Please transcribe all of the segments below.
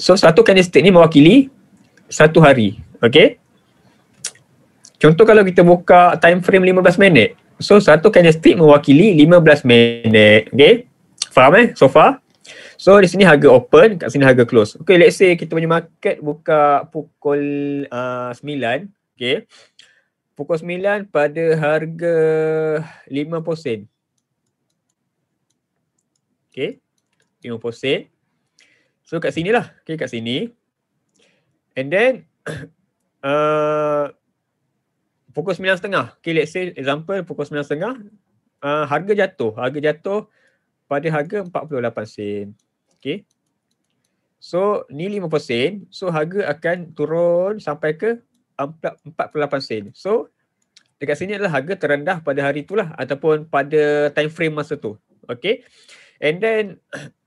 So satu candlestick ni mewakili satu hari. Okay. Contoh kalau kita buka time frame 15 minit. So satu candlestick mewakili 15 minit. Okay. Faham eh? So far. So di sini harga open, kat sini harga close. Okay let's say kita punya market buka pukul uh, 9. Okay. Pukul 9 pada harga 5 posen. Okay. 5 posen. So kat sini lah. Okay kat sini. And then uh, pukul setengah, Okay let's say example pukul 9.30. Uh, harga jatuh. Harga jatuh pada harga empat puluh lapan sen. Okay. So ni 50 sen. So harga akan turun sampai ke empat puluh lapan sen. So dekat sini adalah harga terendah pada hari itulah ataupun pada time frame masa tu. Okay. And then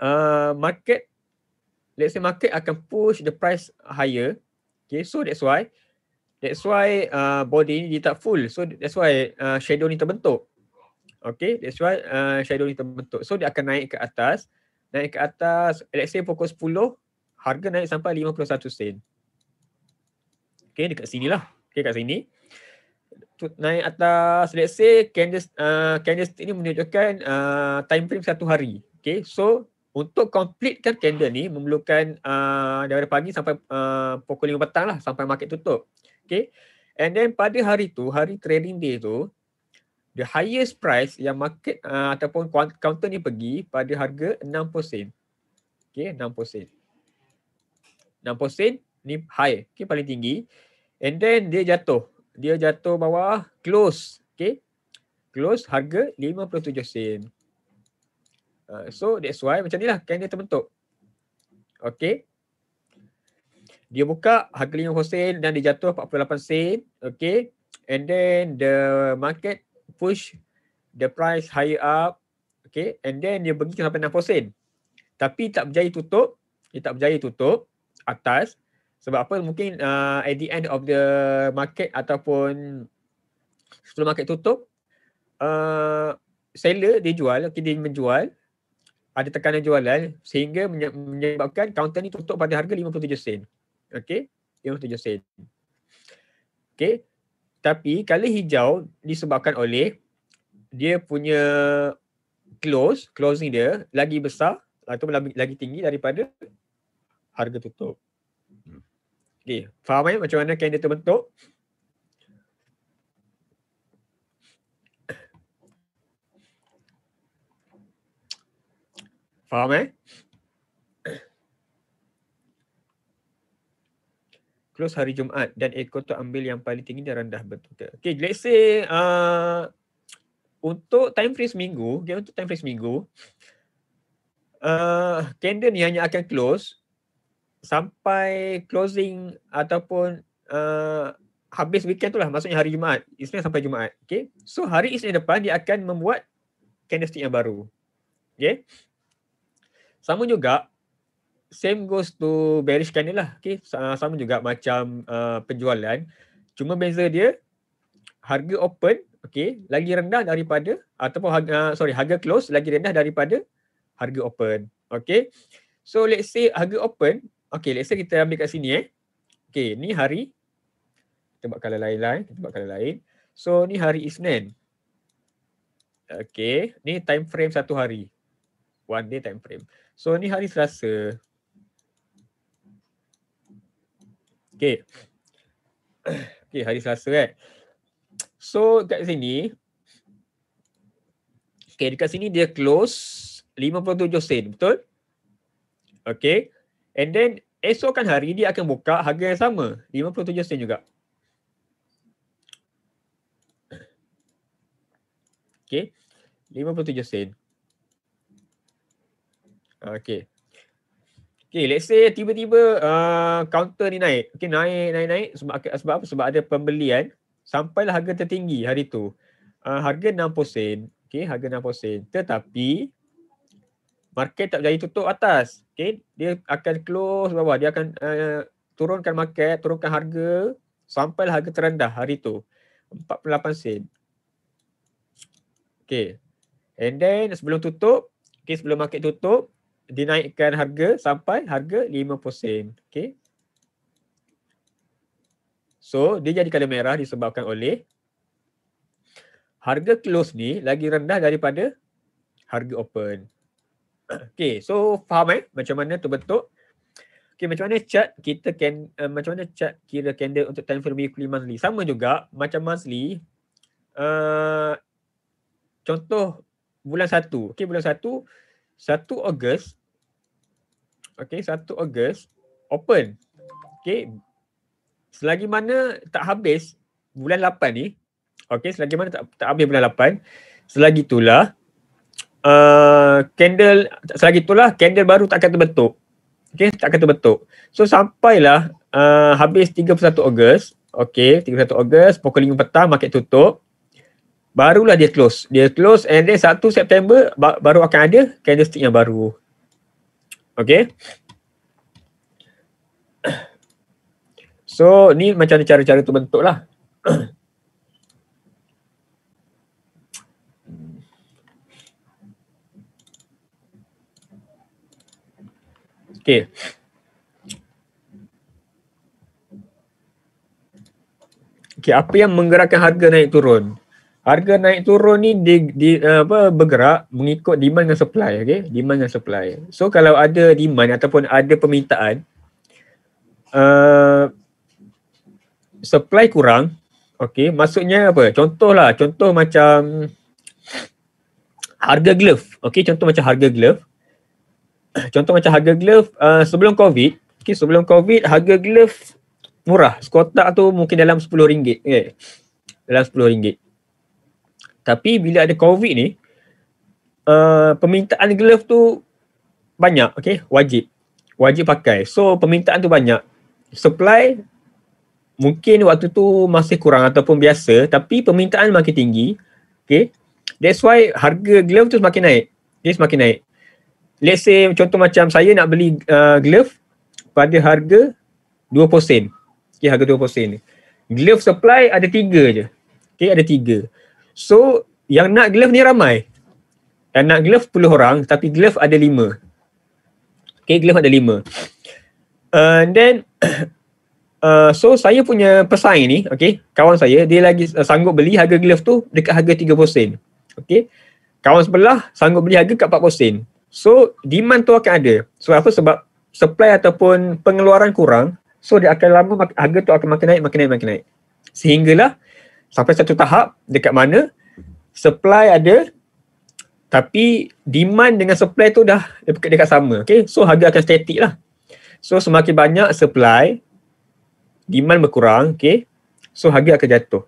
uh, market let's say market akan push the price higher okay so that's why that's why uh, body ni dia tak full so that's why uh, shadow ni terbentuk okay that's why uh, shadow ni terbentuk so dia akan naik ke atas naik ke atas let's say pukul 10 harga naik sampai 51 sen okay dekat sini lah okay kat sini naik atas let's say candles, uh, candlestick ni menunjukkan uh, time frame satu hari okay so untuk completekan candle ni memerlukan uh, daripada pagi sampai uh, pukul 5 petang lah sampai market tutup. Okay. And then pada hari tu, hari trading day tu, the highest price yang market uh, ataupun counter ni pergi pada harga 60 sen. Okay, 60 sen. 60 sen ni high. Okay, paling tinggi. And then dia jatuh. Dia jatuh bawah close. Okay. Close harga 57 sen. Uh, so that's why macam inilah kain dia terbentuk. Okay. Dia buka harga lima 5 sen dan dia jatuh 48 sen. Okay. And then the market push the price higher up. Okay. And then dia pergi sampai 60 sen. Tapi tak berjaya tutup. Dia tak berjaya tutup atas. Sebab apa mungkin uh, at the end of the market ataupun sebelum market tutup. Uh, seller dia jual. Okay dia menjual ada tekanan jualan sehingga menyebabkan kaunter ni tutup pada harga 57 sen. Okey, 57 sen. Okey. Tapi kalau hijau disebabkan oleh dia punya close, closing dia lagi besar atau lagi, lagi tinggi daripada harga tutup. Hmm. Okey, faham ya macam mana candle terbentuk? bentuk? Faham eh? Close hari Jumaat dan ekor tu ambil yang paling tinggi dan rendah betul ke? Okay, let's say uh, untuk time frame seminggu, okay, untuk time frame seminggu, uh, candle ni hanya akan close sampai closing ataupun uh, habis weekend tu lah, maksudnya hari Jumaat. Isnin sampai Jumaat. Okay, so hari Isnin depan dia akan membuat candlestick yang baru. Okay, sama juga same goes to bearish candle lah okay sama juga macam uh, penjualan cuma beza dia harga open okay lagi rendah daripada ataupun uh, sorry harga close lagi rendah daripada harga open okay so let's say harga open okay let's say kita ambil kat sini eh okay ni hari kita buat color lain lain eh, kita buat color lain so ni hari Isnin okay ni time frame satu hari one day time frame So ni hari Selasa. Okay. Okay, hari Selasa kan. So kat sini Okay, dekat sini dia close 57 sen, betul? Okay. And then esok kan hari dia akan buka harga yang sama, 57 sen juga. Okay. 57 sen. Okay. Okay, let's say tiba-tiba uh, counter ni naik. Okay, naik, naik, naik. Sebab, sebab apa? Sebab ada pembelian. Sampailah harga tertinggi hari tu. Uh, harga 60 sen. Okay, harga 60 sen. Tetapi, market tak jadi tutup atas. Okay, dia akan close bawah. Dia akan uh, turunkan market, turunkan harga sampailah harga terendah hari tu. 48 sen. Okay. And then sebelum tutup, okay, sebelum market tutup, dinaikkan harga sampai harga 50 sen. Okay. So dia jadi kala merah disebabkan oleh harga close ni lagi rendah daripada harga open. Okay so faham eh macam mana tu betul? Okay macam mana chart kita can, uh, macam mana chart kira candle untuk time frame weekly monthly. Sama juga macam monthly uh, contoh bulan satu. Okay bulan satu 1 Ogos okay 1 Ogos open okay. selagi mana tak habis bulan 8 ni okay. selagi mana tak tak habis bulan 8 selagi itulah uh, candle selagi itulah candle baru tak akan terbentuk okay tak akan terbentuk so sampailah uh, habis 31 Ogos okey 31 Ogos pukul 5 petang market tutup barulah dia close. Dia close and then 1 September baru akan ada candlestick yang baru. Okay. So ni macam cara-cara tu bentuk lah. okay. Okay, apa yang menggerakkan harga naik turun? harga naik turun ni di, di eh, apa bergerak mengikut demand dan supply okay demand dan supply so kalau ada demand ataupun ada permintaan uh, supply kurang okay maksudnya apa contohlah contoh macam harga glove okay contoh macam harga glove contoh macam harga glove uh, sebelum covid okay sebelum covid harga glove murah sekotak tu mungkin dalam 10 ringgit okay. dalam 10 ringgit tapi bila ada COVID ni, uh, permintaan glove tu banyak, okay? Wajib. Wajib pakai. So, permintaan tu banyak. Supply, mungkin waktu tu masih kurang ataupun biasa, tapi permintaan makin tinggi, okay? That's why harga glove tu semakin naik. dia semakin naik. Let's say, contoh macam saya nak beli uh, glove pada harga 20 sen. Okay, harga 20 sen ni. Glove supply ada tiga je. Okay, ada tiga. So yang nak glove ni ramai. Yang nak glove puluh orang tapi glove ada lima. Okay, glove ada lima. Uh, and then uh, so saya punya pesaing ni, okay, kawan saya, dia lagi uh, sanggup beli harga glove tu dekat harga tiga sen. Okay, kawan sebelah sanggup beli harga kat 40 sen. So demand tu akan ada. So apa sebab supply ataupun pengeluaran kurang, so dia akan lama harga tu akan makin naik, makin naik, makin naik. Sehinggalah sampai satu tahap dekat mana supply ada tapi demand dengan supply tu dah dekat dekat sama okey so harga akan static lah so semakin banyak supply demand berkurang okey so harga akan jatuh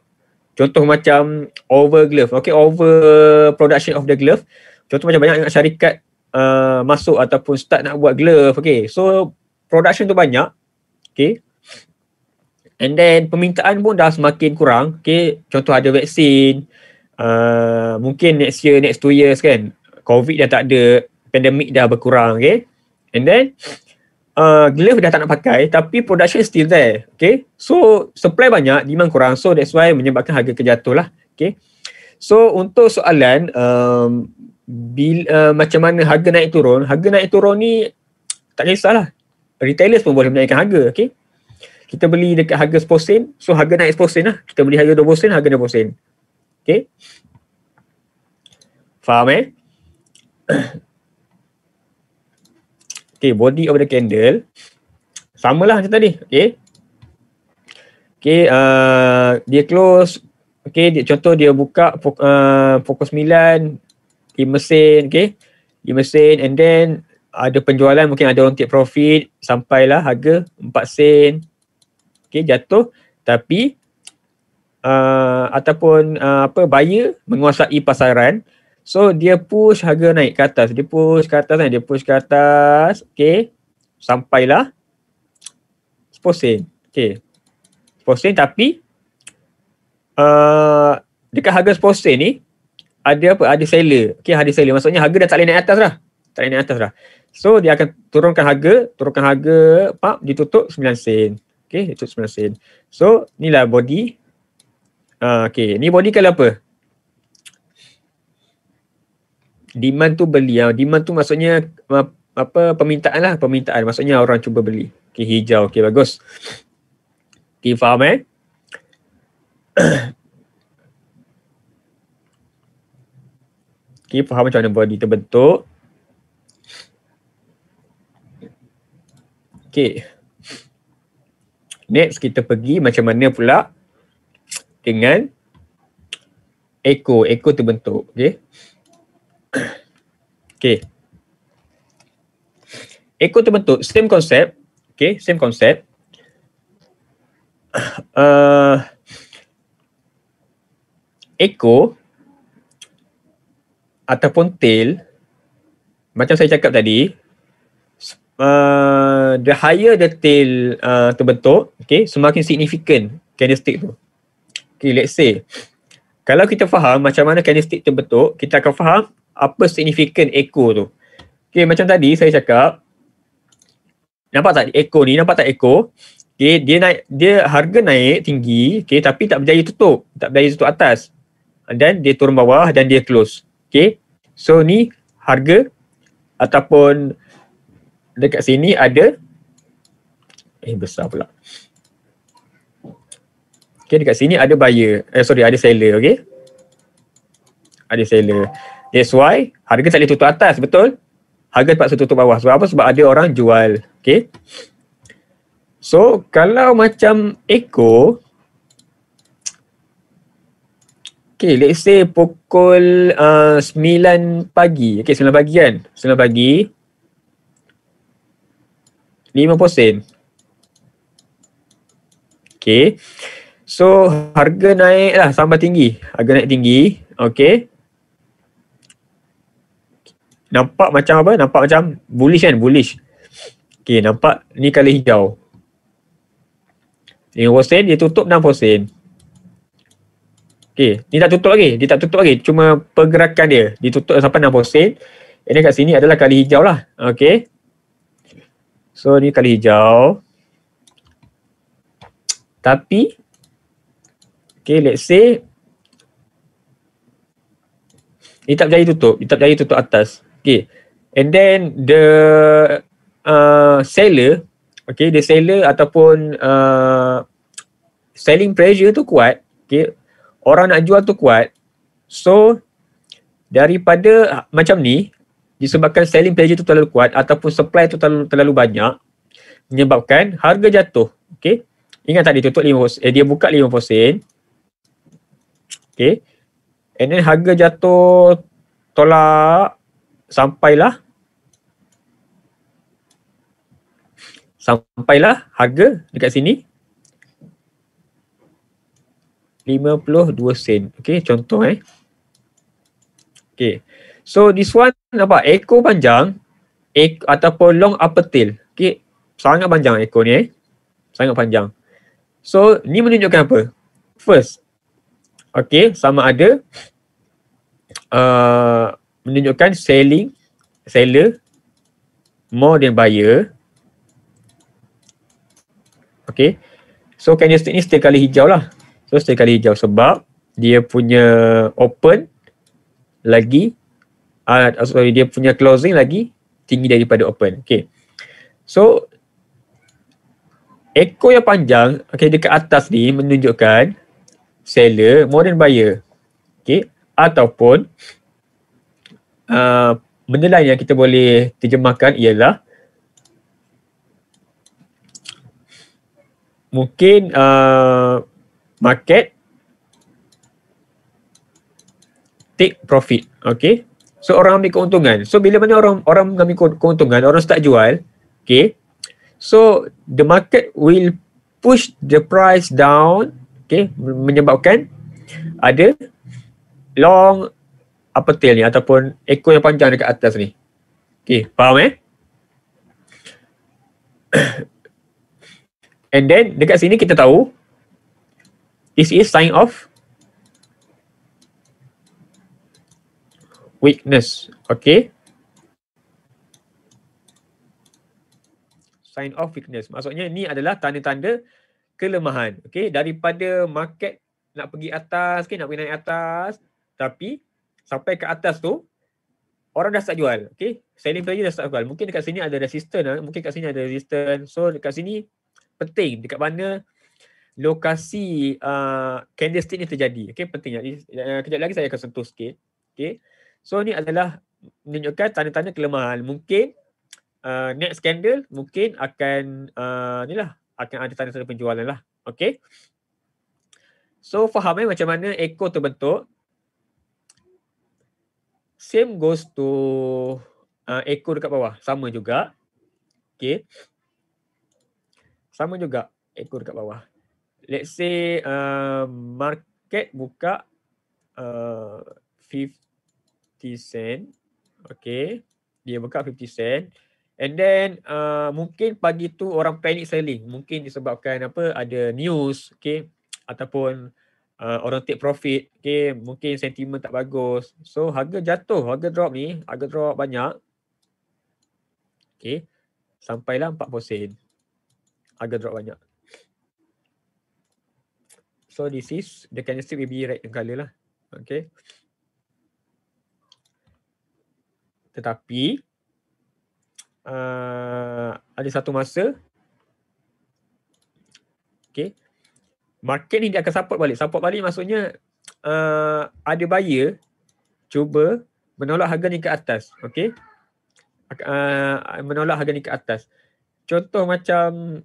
contoh macam over glove okey over production of the glove contoh macam banyak syarikat uh, masuk ataupun start nak buat glove okey so production tu banyak okey And then permintaan pun dah semakin kurang. Okay, contoh ada vaksin. Uh, mungkin next year, next two years kan. Covid dah tak ada. Pandemik dah berkurang. Okay. And then, uh, glove dah tak nak pakai. Tapi production still there. Okay. So, supply banyak, demand kurang. So, that's why menyebabkan harga terjatuh lah. Okay. So, untuk soalan, um, bil, uh, macam mana harga naik turun. Harga naik turun ni, tak kisahlah. Retailers pun boleh menaikkan harga. Okay kita beli dekat harga 10 sen, so harga naik 10 sen lah. Kita beli harga 20 sen, harga 20 sen. Okay? Faham eh? okay, body of the candle. Sama lah macam tadi. Okay? Okay, uh, dia close. Okay, dia, contoh dia buka uh, pukul 9 di mesin. Okay? Di sen, and then ada penjualan mungkin ada orang take profit sampailah harga 4 sen Okay jatuh tapi uh, ataupun uh, apa buyer menguasai pasaran So dia push harga naik ke atas, dia push ke atas kan, dia push ke atas, okay. Sampailah 10 sen, okay. 10 sen tapi uh, dekat harga 10 sen ni ada apa, ada seller, okay ada seller. Maksudnya harga dah tak boleh naik atas lah tak boleh naik atas lah, So dia akan turunkan harga, turunkan harga, pak ditutup 9 sen. Okay, itu sumber sin. So, ni lah body. Uh, okay, ni body kalau apa? Demand tu beli. Ya. Demand tu maksudnya apa permintaan lah. Permintaan. Maksudnya orang cuba beli. Okay, hijau. Okay, bagus. Okay, faham eh? okay, faham macam mana body terbentuk. Okay. Next kita pergi macam mana pula dengan echo. Echo terbentuk. Okay. okay. Echo terbentuk. Same concept. Okay. Same concept. Uh, echo ataupun tail macam saya cakap tadi uh, Uh, the higher the tail uh, terbentuk, okay, semakin signifikan candlestick tu. Okay, let's say. Kalau kita faham macam mana candlestick terbentuk, kita akan faham apa signifikan echo tu. Okay, macam tadi saya cakap, nampak tak echo ni, nampak tak echo? Okay, dia naik, dia harga naik tinggi, okay, tapi tak berjaya tutup. Tak berjaya tutup atas. Dan dia turun bawah dan dia close. Okay, so ni harga ataupun dekat sini ada Eh besar pula. Okay dekat sini ada buyer. Eh sorry ada seller okay. Ada seller. That's why harga tak boleh tutup atas betul? Harga terpaksa tutup bawah. Sebab apa? Sebab ada orang jual. Okay. So kalau macam echo. Okay let's say pukul uh, 9 pagi. Okay 9 pagi kan? 9 pagi. 50 sen. Okay. So harga naik lah sambal tinggi. Harga naik tinggi. Okay. Nampak macam apa? Nampak macam bullish kan? Bullish. Okay nampak ni kali hijau. 5% dia tutup 6%. Okay, ni tak tutup lagi. Dia tak tutup lagi. Cuma pergerakan dia. Dia tutup sampai 6%. Ini kat sini adalah kali hijau lah. Okay. So, ni kali hijau tapi okay let's say dia tak berjaya tutup dia tak berjaya tutup atas okay and then the uh, seller okay the seller ataupun uh, selling pressure tu kuat okay orang nak jual tu kuat so daripada uh, macam ni disebabkan selling pressure tu terlalu kuat ataupun supply tu terlalu, terlalu banyak menyebabkan harga jatuh okay Ingat tak dia tutup 50, eh, dia buka 50 sen. Okay. And then harga jatuh tolak sampailah. Sampailah harga dekat sini. 52 sen. Okay, contoh eh. Okay. So this one apa? Ekor panjang ek, ataupun long upper tail. Okay. Sangat panjang ekor ni eh. Sangat panjang. So ni menunjukkan apa? First. Okay sama ada uh, menunjukkan selling seller more than buyer. Okay. So candlestick ni setiap kali hijau lah. So setiap kali hijau sebab dia punya open lagi uh, sorry dia punya closing lagi tinggi daripada open. Okay. So ekor yang panjang okay, dekat atas ni menunjukkan seller modern buyer okay, ataupun uh, benda lain yang kita boleh terjemahkan ialah mungkin uh, market take profit okay so orang ambil keuntungan so bila mana orang orang ambil keuntungan orang start jual okay So the market will push the price down, okay, menyebabkan ada long apa tail ni ataupun ekor yang panjang dekat atas ni. Okay, faham eh? And then dekat sini kita tahu this is sign of weakness. Okay, sign of weakness. Maksudnya ini adalah tanda-tanda kelemahan. Okay, daripada market nak pergi atas, okay, nak pergi naik atas. Tapi sampai ke atas tu, orang dah start jual. Okay, selling pressure dah start jual. Mungkin dekat sini ada resistance, eh? mungkin dekat sini ada resistance. So dekat sini penting dekat mana lokasi uh, candlestick ni terjadi. Okay, penting. Jadi, uh, kejap lagi saya akan sentuh sikit. Okay, so ni adalah menunjukkan tanda-tanda kelemahan. Mungkin uh, next candle mungkin akan uh, ni lah akan ada tanda-tanda penjualan lah. Okay. So faham eh macam mana echo terbentuk. Same goes to uh, echo dekat bawah. Sama juga. Okay. Sama juga echo dekat bawah. Let's say uh, market buka uh, 50 cent. Okay. Dia buka 50 cent. And then uh, mungkin pagi tu orang panic selling. Mungkin disebabkan apa ada news okay, ataupun uh, orang take profit. Okay, mungkin sentimen tak bagus. So harga jatuh, harga drop ni. Harga drop banyak. Okay. Sampailah 40 sen. Harga drop banyak. So this is the candlestick will be red in color lah. Okay. Tetapi uh, ada satu masa okay, market ni dia akan support balik. Support balik maksudnya uh, ada buyer cuba menolak harga ni ke atas. Okay. Uh, menolak harga ni ke atas. Contoh macam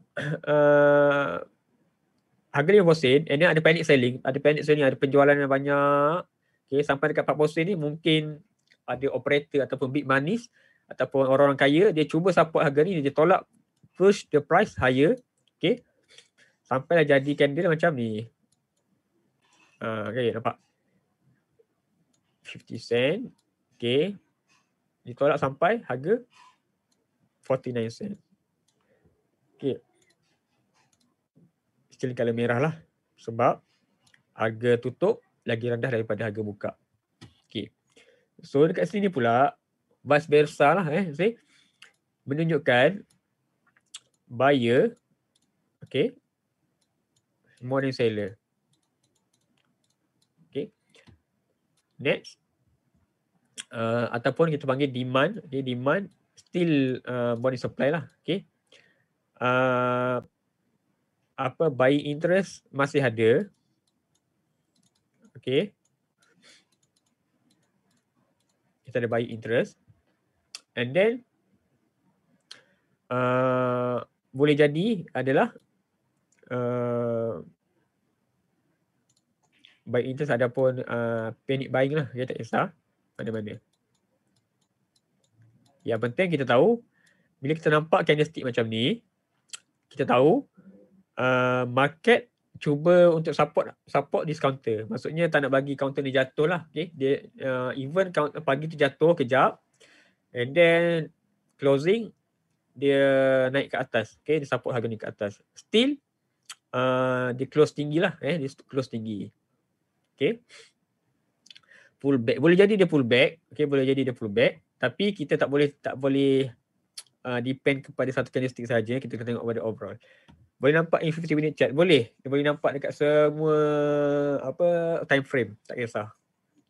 uh, harga ni bosin, sen and then ada panic selling. Ada panic selling, ada penjualan yang banyak. Okay, sampai dekat 4 bosin ni mungkin ada operator ataupun big manis ataupun orang-orang kaya dia cuba support harga ni dia tolak push the price higher okey sampailah jadi candle macam ni ah uh, okey nampak 50 sen okey Ditolak sampai harga 49 sen okey Kecil kalau merah lah sebab harga tutup lagi rendah daripada harga buka. Okay. So dekat sini pula vice versa lah eh say, menunjukkan buyer okay more than seller okay next uh, ataupun kita panggil demand okay demand still uh, more than supply lah okay uh, apa buy interest masih ada okay kita ada buy interest And then uh, boleh jadi adalah uh, baik interest ataupun uh, panic buying lah. Kita tak kisah mana-mana. Yang penting kita tahu bila kita nampak candlestick macam ni, kita tahu uh, market cuba untuk support support discounter. Maksudnya tak nak bagi counter ni jatuh lah. Okay. Dia, uh, even count, pagi tu jatuh kejap, And then closing dia naik ke atas. Okay, dia support harga ni ke atas. Still uh, dia close tinggi lah. Eh. Dia close tinggi. Okay. Pull back. Boleh jadi dia pull back. Okay, boleh jadi dia pull back. Tapi kita tak boleh tak boleh uh, depend kepada satu candlestick saja. Kita kena tengok pada overall. Boleh nampak in 50 minute chart? Boleh. Dia boleh nampak dekat semua apa time frame. Tak kisah.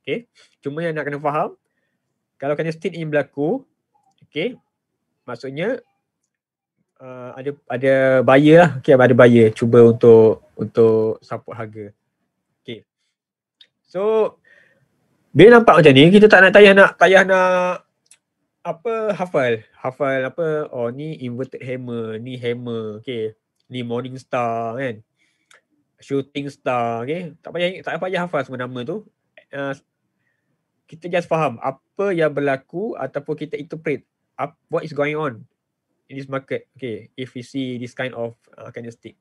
Okay. Cuma yang nak kena faham kalau kena state ini berlaku okay, maksudnya uh, ada ada buyer lah okay, ada buyer cuba untuk untuk support harga okay. so bila nampak macam ni kita tak nak tayar nak tayar nak apa hafal hafal apa oh ni inverted hammer ni hammer okay, ni morning star kan shooting star okay, tak payah tak payah hafal semua nama tu uh, kita just faham apa yang berlaku ataupun kita interpret up what is going on in this market. Okay, if we see this kind of uh, candlestick.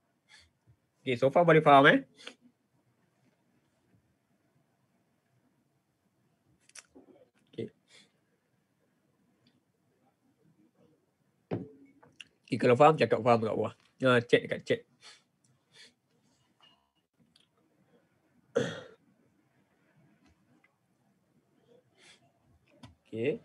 Okay, so far boleh faham eh? Okay, kalau faham, cakap faham kat bawah. Uh, ah, chat dekat chat. Okey.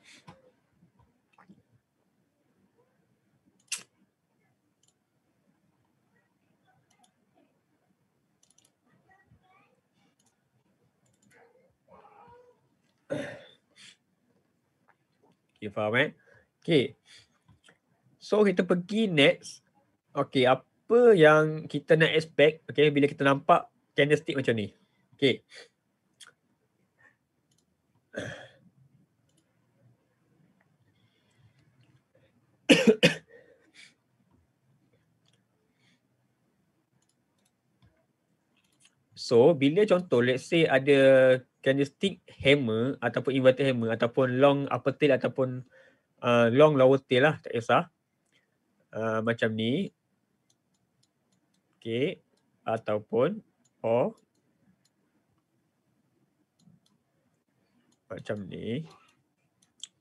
Okay, faham eh? Okay. So, kita pergi next. Okay, apa yang kita nak expect okay, bila kita nampak candlestick macam ni? Okay. so bila contoh let's say ada candlestick hammer ataupun inverted hammer ataupun long upper tail ataupun uh, long lower tail lah tak kisah uh, macam ni okay ataupun or macam ni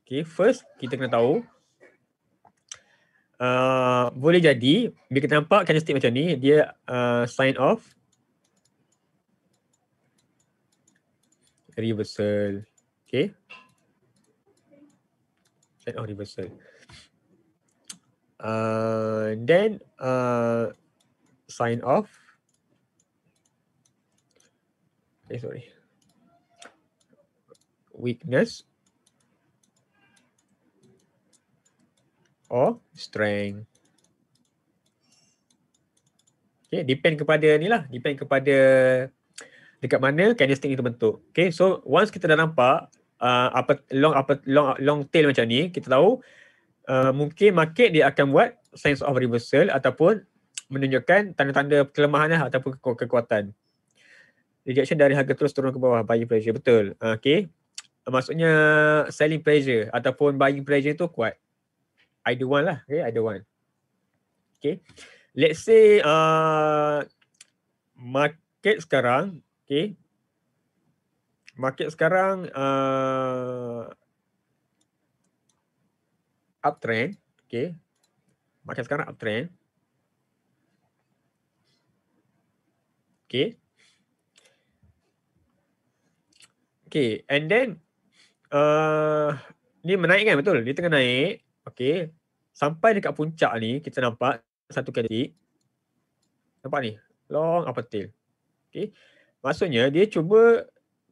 okay first kita kena tahu uh, boleh jadi bila kita nampak candlestick macam ni dia uh, sign off reversal okay sign off reversal uh, then uh, sign off okay sorry weakness or strength. Okay, depend kepada ni lah. Depend kepada dekat mana candlestick ni terbentuk. Okay, so once kita dah nampak uh, upper, long, upper, long, long tail macam ni, kita tahu uh, mungkin market dia akan buat signs of reversal ataupun menunjukkan tanda-tanda kelemahan lah ataupun keku- kekuatan. Rejection dari harga terus turun ke bawah, buying pressure. Betul. Uh, okay, maksudnya selling pressure ataupun buying pressure tu kuat. I do one lah. Okay, I do one. Okay. Let's say uh, market sekarang, okay. Market sekarang uh, uptrend, okay. Market sekarang uptrend. Okay. Okay, and then uh, ni menaik kan betul? Dia tengah naik. Okay. Sampai dekat puncak ni, kita nampak satu kandidik. Nampak ni? Long apa tail. Okay. Maksudnya, dia cuba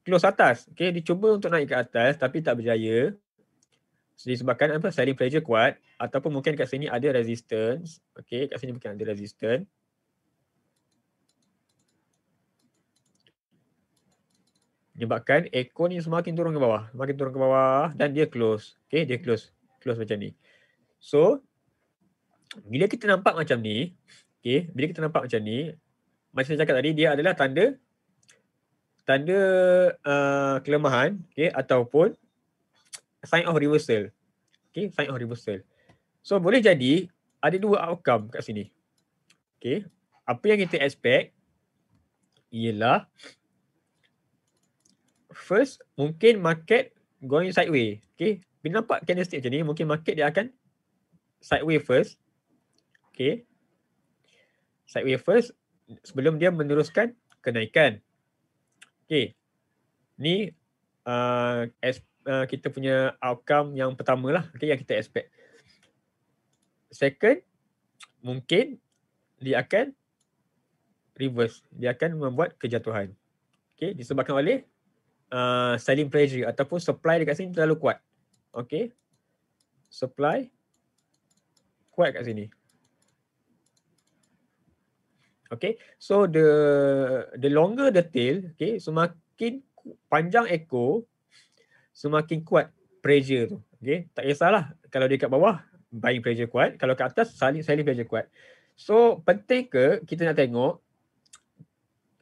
close atas. Okay. Dia cuba untuk naik ke atas tapi tak berjaya. Disebabkan apa? Selling pressure kuat. Ataupun mungkin kat sini ada resistance. Okay. Kat sini mungkin ada resistance. Menyebabkan ekor ni semakin turun ke bawah. Semakin turun ke bawah dan dia close. Okay, dia close close macam ni. So, bila kita nampak macam ni, okay, bila kita nampak macam ni, macam saya cakap tadi, dia adalah tanda tanda uh, kelemahan okay, ataupun sign of reversal. Okay, sign of reversal. So, boleh jadi ada dua outcome kat sini. Okay, apa yang kita expect ialah first mungkin market going sideways. Okay, bila nampak candlestick macam ni, mungkin market dia akan sideways first. Okay. Sideways first sebelum dia meneruskan kenaikan. Okay. Ni uh, as, uh, kita punya outcome yang pertama lah. Okay, yang kita expect. Second, mungkin dia akan reverse. Dia akan membuat kejatuhan. Okay, disebabkan oleh uh, selling pressure ataupun supply dekat sini terlalu kuat. Okay. Supply. Kuat kat sini. Okay. So the the longer the tail. Okay. Semakin panjang echo. Semakin kuat pressure tu. Okay. Tak kisahlah. Kalau dia kat bawah. Buying pressure kuat. Kalau kat atas. Selling, selling pressure kuat. So penting ke kita nak tengok.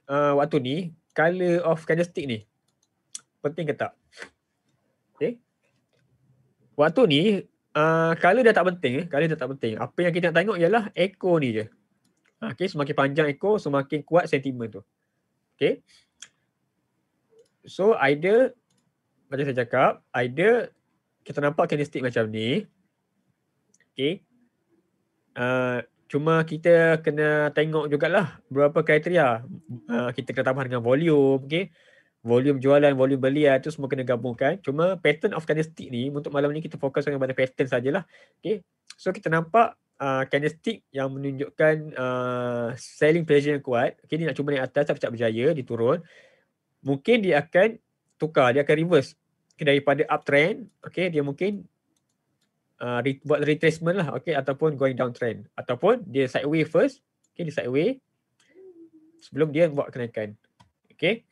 Uh, waktu ni. Color of candlestick ni. Penting ke tak? Waktu ni uh, Color dah tak penting eh. Color dah tak penting Apa yang kita nak tengok ialah Echo ni je ah, Okay semakin panjang echo Semakin kuat sentimen tu Okay So ideal Macam saya cakap Ideal Kita nampak candlestick macam ni Okay uh, ah, Cuma kita kena tengok jugalah Berapa kriteria uh, Kita kena tambah dengan volume Okay volume jualan, volume belian ah, tu semua kena gabungkan. Cuma pattern of candlestick ni untuk malam ni kita fokus dengan pada pattern sajalah. Okay. So kita nampak uh, candlestick yang menunjukkan uh, selling pressure yang kuat. Okay ni nak cuba naik atas tapi tak berjaya, dia turun. Mungkin dia akan tukar, dia akan reverse. Okay, daripada uptrend, okay, dia mungkin uh, buat retracement lah okay, ataupun going downtrend. Ataupun dia sideways first, okay, dia sideways sebelum dia buat kenaikan. Okay.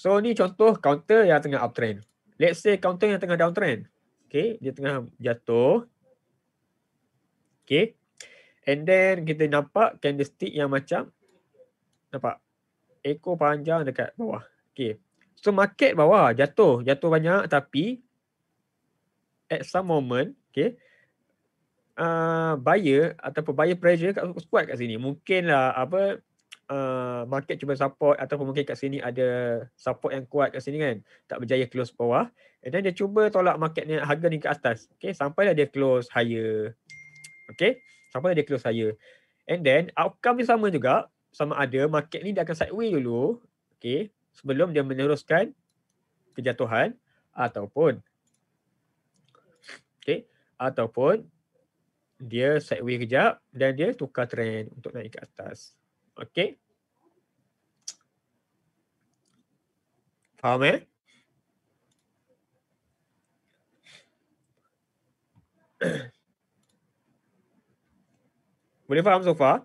So ni contoh counter yang tengah uptrend. Let's say counter yang tengah downtrend. Okay, dia tengah jatuh. Okay. And then kita nampak candlestick yang macam nampak ekor panjang dekat bawah. Okay. So market bawah jatuh. Jatuh banyak tapi at some moment okay uh, buyer ataupun buyer pressure kat squat kat sini. Mungkin lah apa Uh, market cuba support ataupun mungkin kat sini ada support yang kuat kat sini kan tak berjaya close bawah and then dia cuba tolak market ni harga ni ke atas sampai sampailah dia close higher sampai sampailah dia close higher and then outcome ni sama juga sama ada market ni dia akan sideways dulu okay sebelum dia meneruskan kejatuhan ataupun okay ataupun dia sideways kejap dan dia tukar trend untuk naik ke atas Okay. faham eh boleh faham so far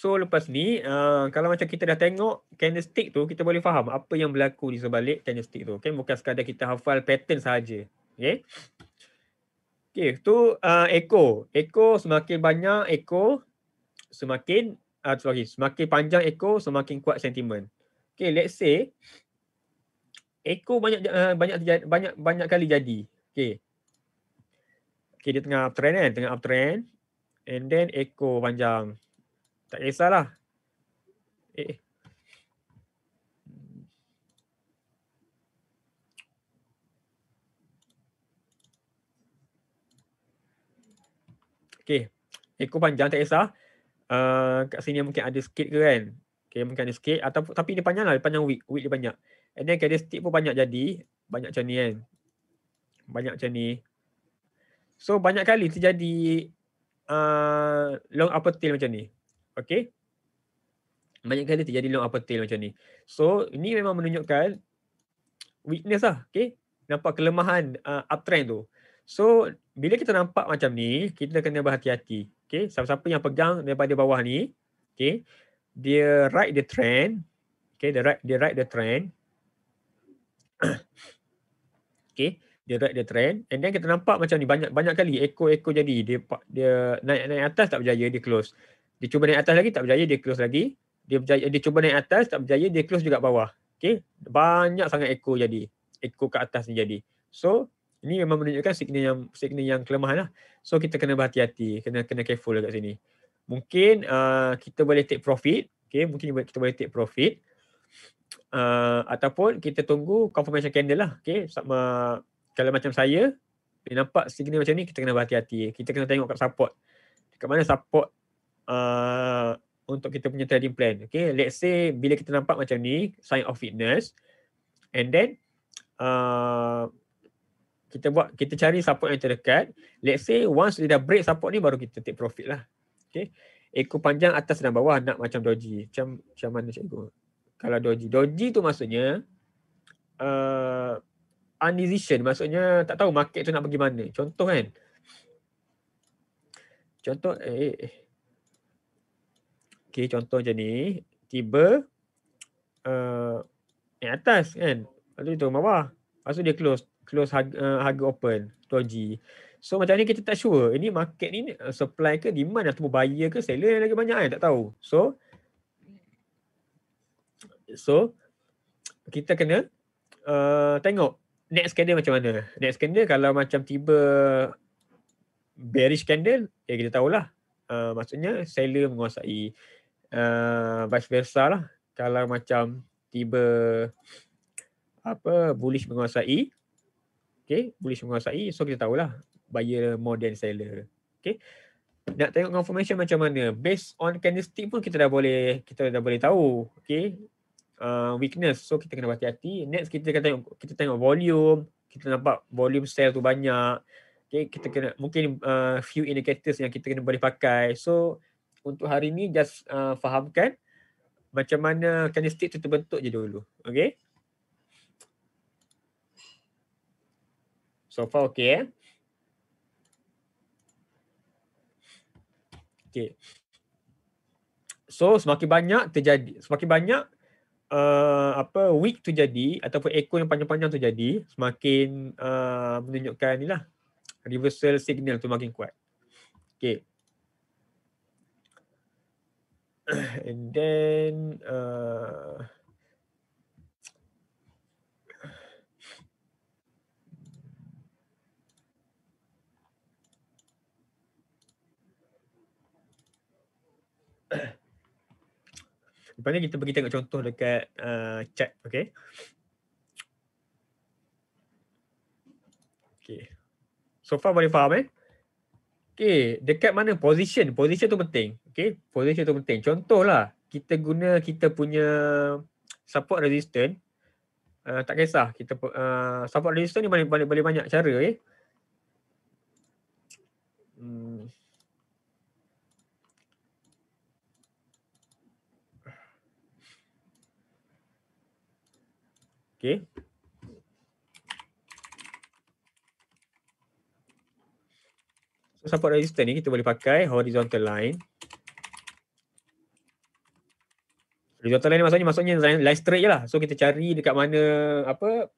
So ah, lepas ni, uh, kalau macam kita dah ya tengok kinestik tu kita boleh faham apa yang berlaku di sebalik kinestik tu. Okay? Bukan sekadar kita hafal pattern saja, Okay? Okay, tu uh, echo. Echo semakin banyak echo, semakin uh, sorry, semakin panjang echo, semakin kuat sentimen. Okay, let's say echo banyak uh, banyak banyak banyak kali jadi. Okay. Okay, dia tengah uptrend kan? Tengah uptrend. And then echo panjang. Tak kisahlah. Eh, eh. Okay. Ekor eh, panjang tak kisah. Uh, kat sini mungkin ada sikit ke kan. Okay, mungkin ada sikit. Atau, tapi dia panjang lah. Dia panjang week. Week dia banyak. And then candlestick pun banyak jadi. Banyak macam ni kan. Banyak macam ni. So banyak kali terjadi uh, long upper tail macam ni. Okay. Banyak kali terjadi long upper tail macam ni. So ini memang menunjukkan weakness lah. Okay. Nampak kelemahan uh, uptrend tu. So bila kita nampak macam ni, kita kena berhati-hati. Okay, siapa-siapa yang pegang daripada bawah ni, okay, dia ride the trend, okay, dia ride, dia ride the trend, okay, dia ride the trend, and then kita nampak macam ni banyak banyak kali ekor-ekor jadi dia dia naik naik atas tak berjaya dia close, dia cuba naik atas lagi tak berjaya dia close lagi, dia berjaya, dia cuba naik atas tak berjaya dia close juga bawah, okay, banyak sangat ekor jadi ekor ke atas ni jadi. So ini memang menunjukkan signal yang signal yang kelemahan lah. So kita kena berhati-hati, kena kena careful dekat lah sini. Mungkin uh, kita boleh take profit, okay? mungkin kita boleh take profit. Uh, ataupun kita tunggu confirmation candle lah. Okay? Sama, kalau macam saya, dia nampak signal macam ni, kita kena berhati-hati. Kita kena tengok kat support. Dekat mana support uh, untuk kita punya trading plan. Okay? Let's say bila kita nampak macam ni, sign of fitness. And then, uh, kita buat kita cari support yang terdekat let's say once dia dah break support ni baru kita take profit lah okey ekor panjang atas dan bawah nak macam doji macam macam mana cikgu kalau doji doji tu maksudnya uh, undecision maksudnya tak tahu market tu nak pergi mana contoh kan contoh eh, eh. eh. okey contoh macam ni tiba uh, atas kan lalu tu bawah lepas dia close close harga, uh, harga open 2G. So macam ni kita tak sure. Ini market ni uh, supply ke demand atau buyer ke seller yang lagi banyak kan tak tahu. So so kita kena uh, tengok next candle macam mana. Next candle kalau macam tiba bearish candle ya kita tahulah. Uh, maksudnya seller menguasai uh, vice versa lah. Kalau macam tiba apa bullish menguasai Okay, bullish menguasai. So, kita tahulah buyer more than seller. Okay. Nak tengok confirmation macam mana? Based on candlestick pun kita dah boleh kita dah boleh tahu. Okay. Uh, weakness. So, kita kena berhati-hati. Next, kita kena tengok, kita tengok volume. Kita nampak volume sell tu banyak. Okay, kita kena mungkin uh, few indicators yang kita kena boleh pakai. So, untuk hari ni just uh, fahamkan macam mana candlestick tu terbentuk je dulu. Okay. So far okay eh? Okay. So semakin banyak terjadi, semakin banyak uh, apa week tu jadi ataupun echo yang panjang-panjang tu jadi, semakin uh, menunjukkan lah reversal signal tu makin kuat. Okay. And then uh, Lepas ni kita pergi tengok contoh dekat uh, chat. Okay. Okay. So far boleh faham eh? Okay. Dekat mana position? Position tu penting. Okay. Position tu penting. Contohlah kita guna kita punya support resistance. Uh, tak kisah. Kita uh, support resistance ni boleh, boleh, banyak cara eh. Okay. So support resistor ni kita boleh pakai horizontal line. Horizontal line ni maksudnya, maksudnya line, line straight je lah. So kita cari dekat mana apa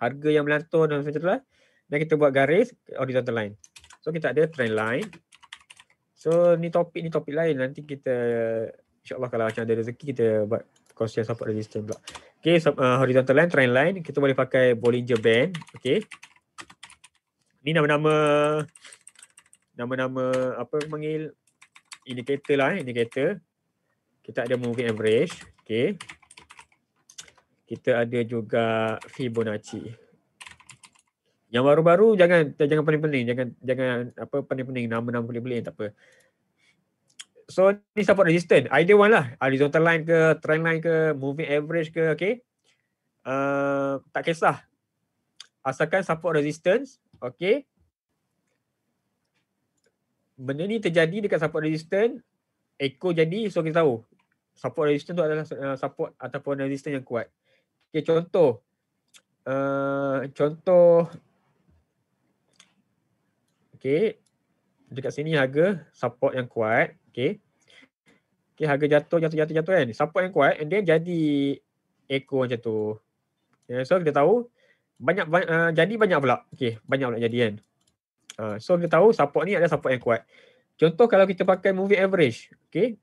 harga yang melantun dan macam tu lah. Dan kita buat garis horizontal line. So kita ada trend line. So ni topik ni topik lain. Nanti kita insyaAllah kalau macam ada rezeki kita buat cross support resistor pula. Okay, so, uh, horizontal line, trend line. Kita boleh pakai Bollinger Band. Okay. Ni nama-nama nama-nama apa panggil indicator lah eh, indicator. Kita ada moving average. Okay. Kita ada juga Fibonacci. Yang baru-baru jangan jangan pening-pening. Jangan jangan apa pening-pening. Nama-nama pening-pening tak apa so ni support resistance either one lah ah, horizontal line ke trend line ke moving average ke okay uh, tak kisah asalkan support resistance okay benda ni terjadi dekat support resistance echo jadi so kita tahu support resistance tu adalah uh, support ataupun resistance yang kuat okay contoh uh, contoh okay dekat sini harga support yang kuat Okay. Okay, harga jatuh, jatuh, jatuh, jatuh kan. Support yang kuat and then jadi echo macam tu. Okay, ya, so kita tahu banyak, uh, jadi banyak pula. Okay, banyak pula jadi kan. Uh, so kita tahu support ni adalah support yang kuat. Contoh kalau kita pakai moving average. Okay.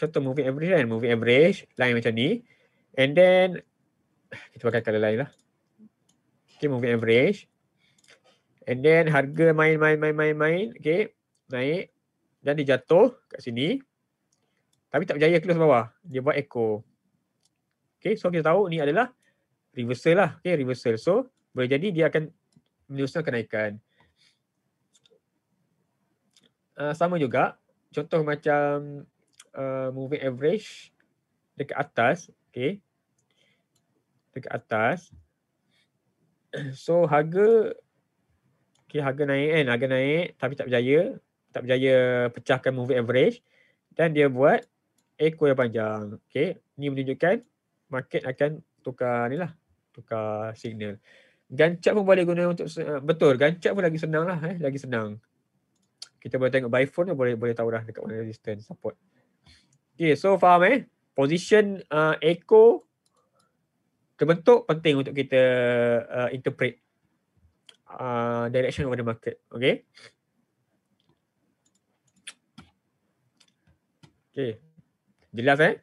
Contoh moving average kan. Moving average, line macam ni. And then, kita pakai color lain lah. Okay, moving average. And then harga main, main, main, main, main. Okay, naik dan dia jatuh kat sini tapi tak berjaya close bawah dia buat echo okey so kita tahu ni adalah reversal lah okay, reversal so boleh jadi dia akan menyusul kenaikan uh, sama juga contoh macam uh, moving average dekat atas okay, dekat atas so harga okay, harga naik kan harga naik tapi tak berjaya tak berjaya pecahkan moving average dan dia buat ekor yang panjang. Okay. ini menunjukkan market akan tukar ni lah. Tukar signal. Gancak pun boleh guna untuk betul. Gancak pun lagi senang lah. Eh. Lagi senang. Kita boleh tengok by phone boleh boleh tahu dah dekat mana resistance support. Okay. So faham eh. Position uh, echo terbentuk penting untuk kita uh, interpret uh, direction of the market. Okay. Okey. Jelas eh?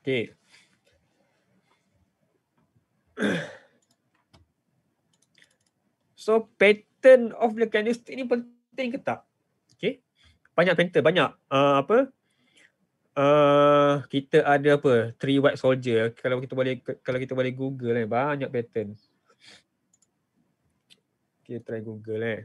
Okey. So pattern of the candlestick ni penting ke tak? Okey. Banyak pattern, banyak uh, apa? uh, kita ada apa? Three white soldier. Kalau kita boleh kalau kita boleh Google eh banyak pattern. Okay, try Google eh.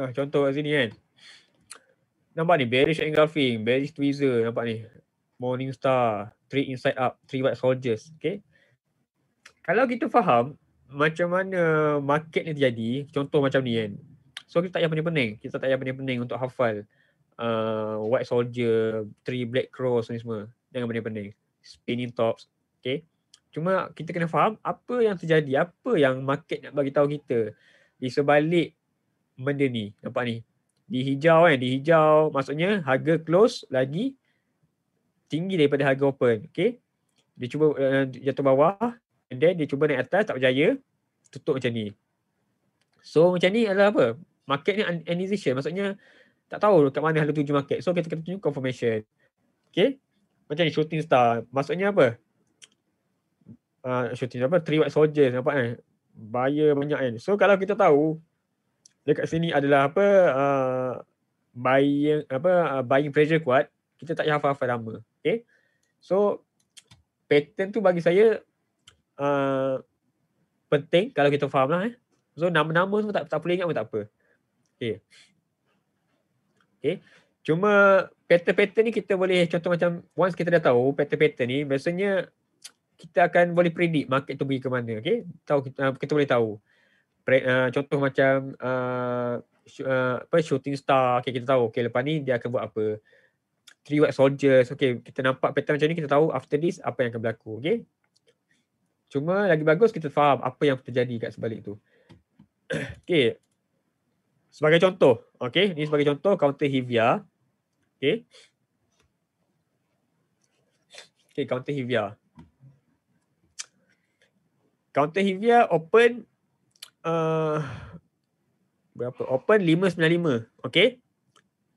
Ah, contoh kat sini kan. Nampak ni, bearish engulfing, bearish tweezer, nampak ni. Morning star, three inside up, three white soldiers, okay. Kalau kita faham macam mana market ni terjadi, contoh macam ni kan. So kita tak payah pening-pening, kita tak payah pening-pening untuk hafal uh, white soldier, three black cross ni semua. Jangan pening-pening. Spinning tops, okay. Cuma kita kena faham apa yang terjadi, apa yang market nak bagi tahu kita di sebalik benda ni. Nampak ni. Di hijau kan. Di hijau maksudnya harga close lagi tinggi daripada harga open. Okay. Dia cuba uh, jatuh bawah. And then dia cuba naik atas tak berjaya. Tutup macam ni. So macam ni adalah apa? Market ni indecision. Maksudnya tak tahu dekat mana hala tuju market. So kita kena tunjuk confirmation. Okay. Macam ni shooting star. Maksudnya apa? Uh, shooting apa? Three white soldiers. Nampak kan? Eh? Buyer banyak kan. Eh? So kalau kita tahu dekat sini adalah apa uh, buying apa uh, buying pressure kuat kita tak payah hafal-hafal nama okey so pattern tu bagi saya uh, penting kalau kita faham lah eh so nama-nama tu tak tak boleh ingat pun tak apa okey okey cuma pattern-pattern ni kita boleh contoh macam once kita dah tahu pattern-pattern ni biasanya kita akan boleh predict market tu pergi ke mana okey tahu kita, kita boleh tahu Pre, uh, contoh macam uh, eh, sh- uh, eh, apa shooting star okay, kita tahu Okey, lepas ni dia akan buat apa three white soldiers okay kita nampak pattern macam ni kita tahu after this apa yang akan berlaku Okey. cuma lagi bagus kita faham apa yang terjadi kat sebalik tu Okey. sebagai contoh okey. ni sebagai contoh counter hivia Okey. Okey, counter hivia counter hivia open Eh, berapa open 595 okay?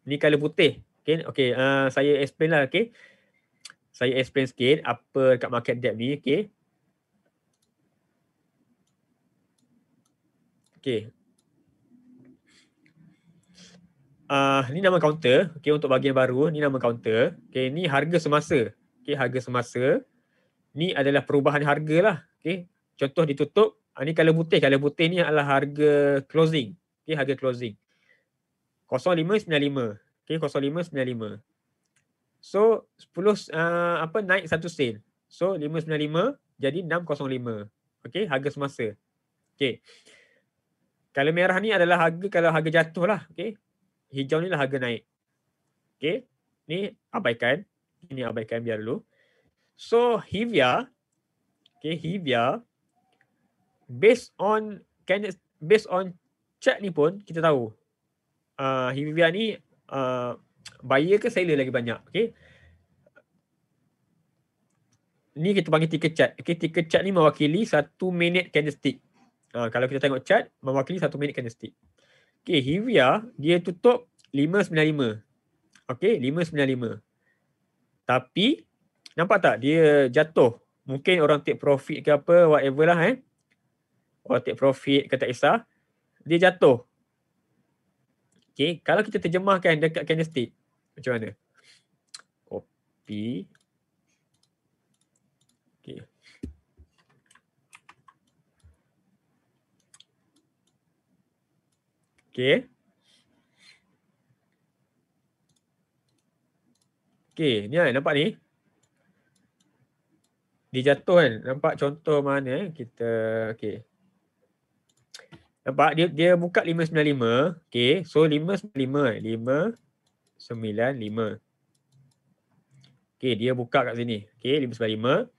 ni kalau putih okay? okay, uh, eh, saya explain lah okey saya explain sikit apa dekat market depth ni okay? okay, Uh, ah, ni nama counter okay? untuk bahagian baru ni nama counter okay? ni harga semasa okay? harga semasa ni adalah perubahan harga lah okay? contoh ditutup ini ha, kalau putih. kalau putih ni adalah harga closing. Okay, harga closing. 0595. Okay, 0595. So, 10, uh, ah, apa, naik satu sale. So, 595 jadi 605. Okay, harga semasa. Okay. Kalau merah ni adalah harga kalau harga jatuh lah. Okay. Hijau ni lah harga naik. Okay. Ni abaikan. Ini abaikan biar dulu. So, Hivya. Okay, Hivya based on based on chat ni pun kita tahu uh, Hivivia ni uh, buyer ke seller lagi banyak okey ni kita panggil ticket chat okey ticket chat ni mewakili satu minit candlestick uh, kalau kita tengok chat mewakili satu minit candlestick okey Hivia dia tutup 595 okey 595 tapi nampak tak dia jatuh mungkin orang take profit ke apa whatever lah eh or oh, take profit ke tak kisah, dia jatuh. Okay, kalau kita terjemahkan dekat candlestick, macam mana? Copy. Okay. Okay. Okay, ni kan nampak ni. Dia jatuh kan. Nampak contoh mana eh, Kita, okay. Nampak dia dia buka 595. Okey, so 595 595. Eh. Okey, dia buka kat sini. Okey, 595.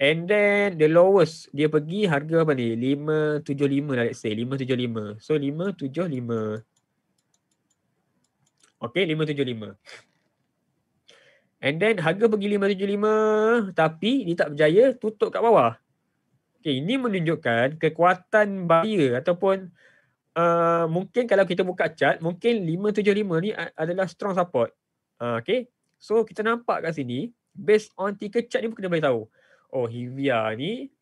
And then the lowest dia pergi harga apa ni? 575 lah let's say 575. So 575. Okey, 575. And then harga pergi 575 tapi dia tak berjaya tutup kat bawah. Okay, ini menunjukkan kekuatan bahaya ataupun uh, mungkin kalau kita buka chart, mungkin 575 ni adalah strong support. Uh, ah, okay. So, kita nampak kat sini, based on ticker chart ni pun kita boleh tahu. Oh, Hivia ni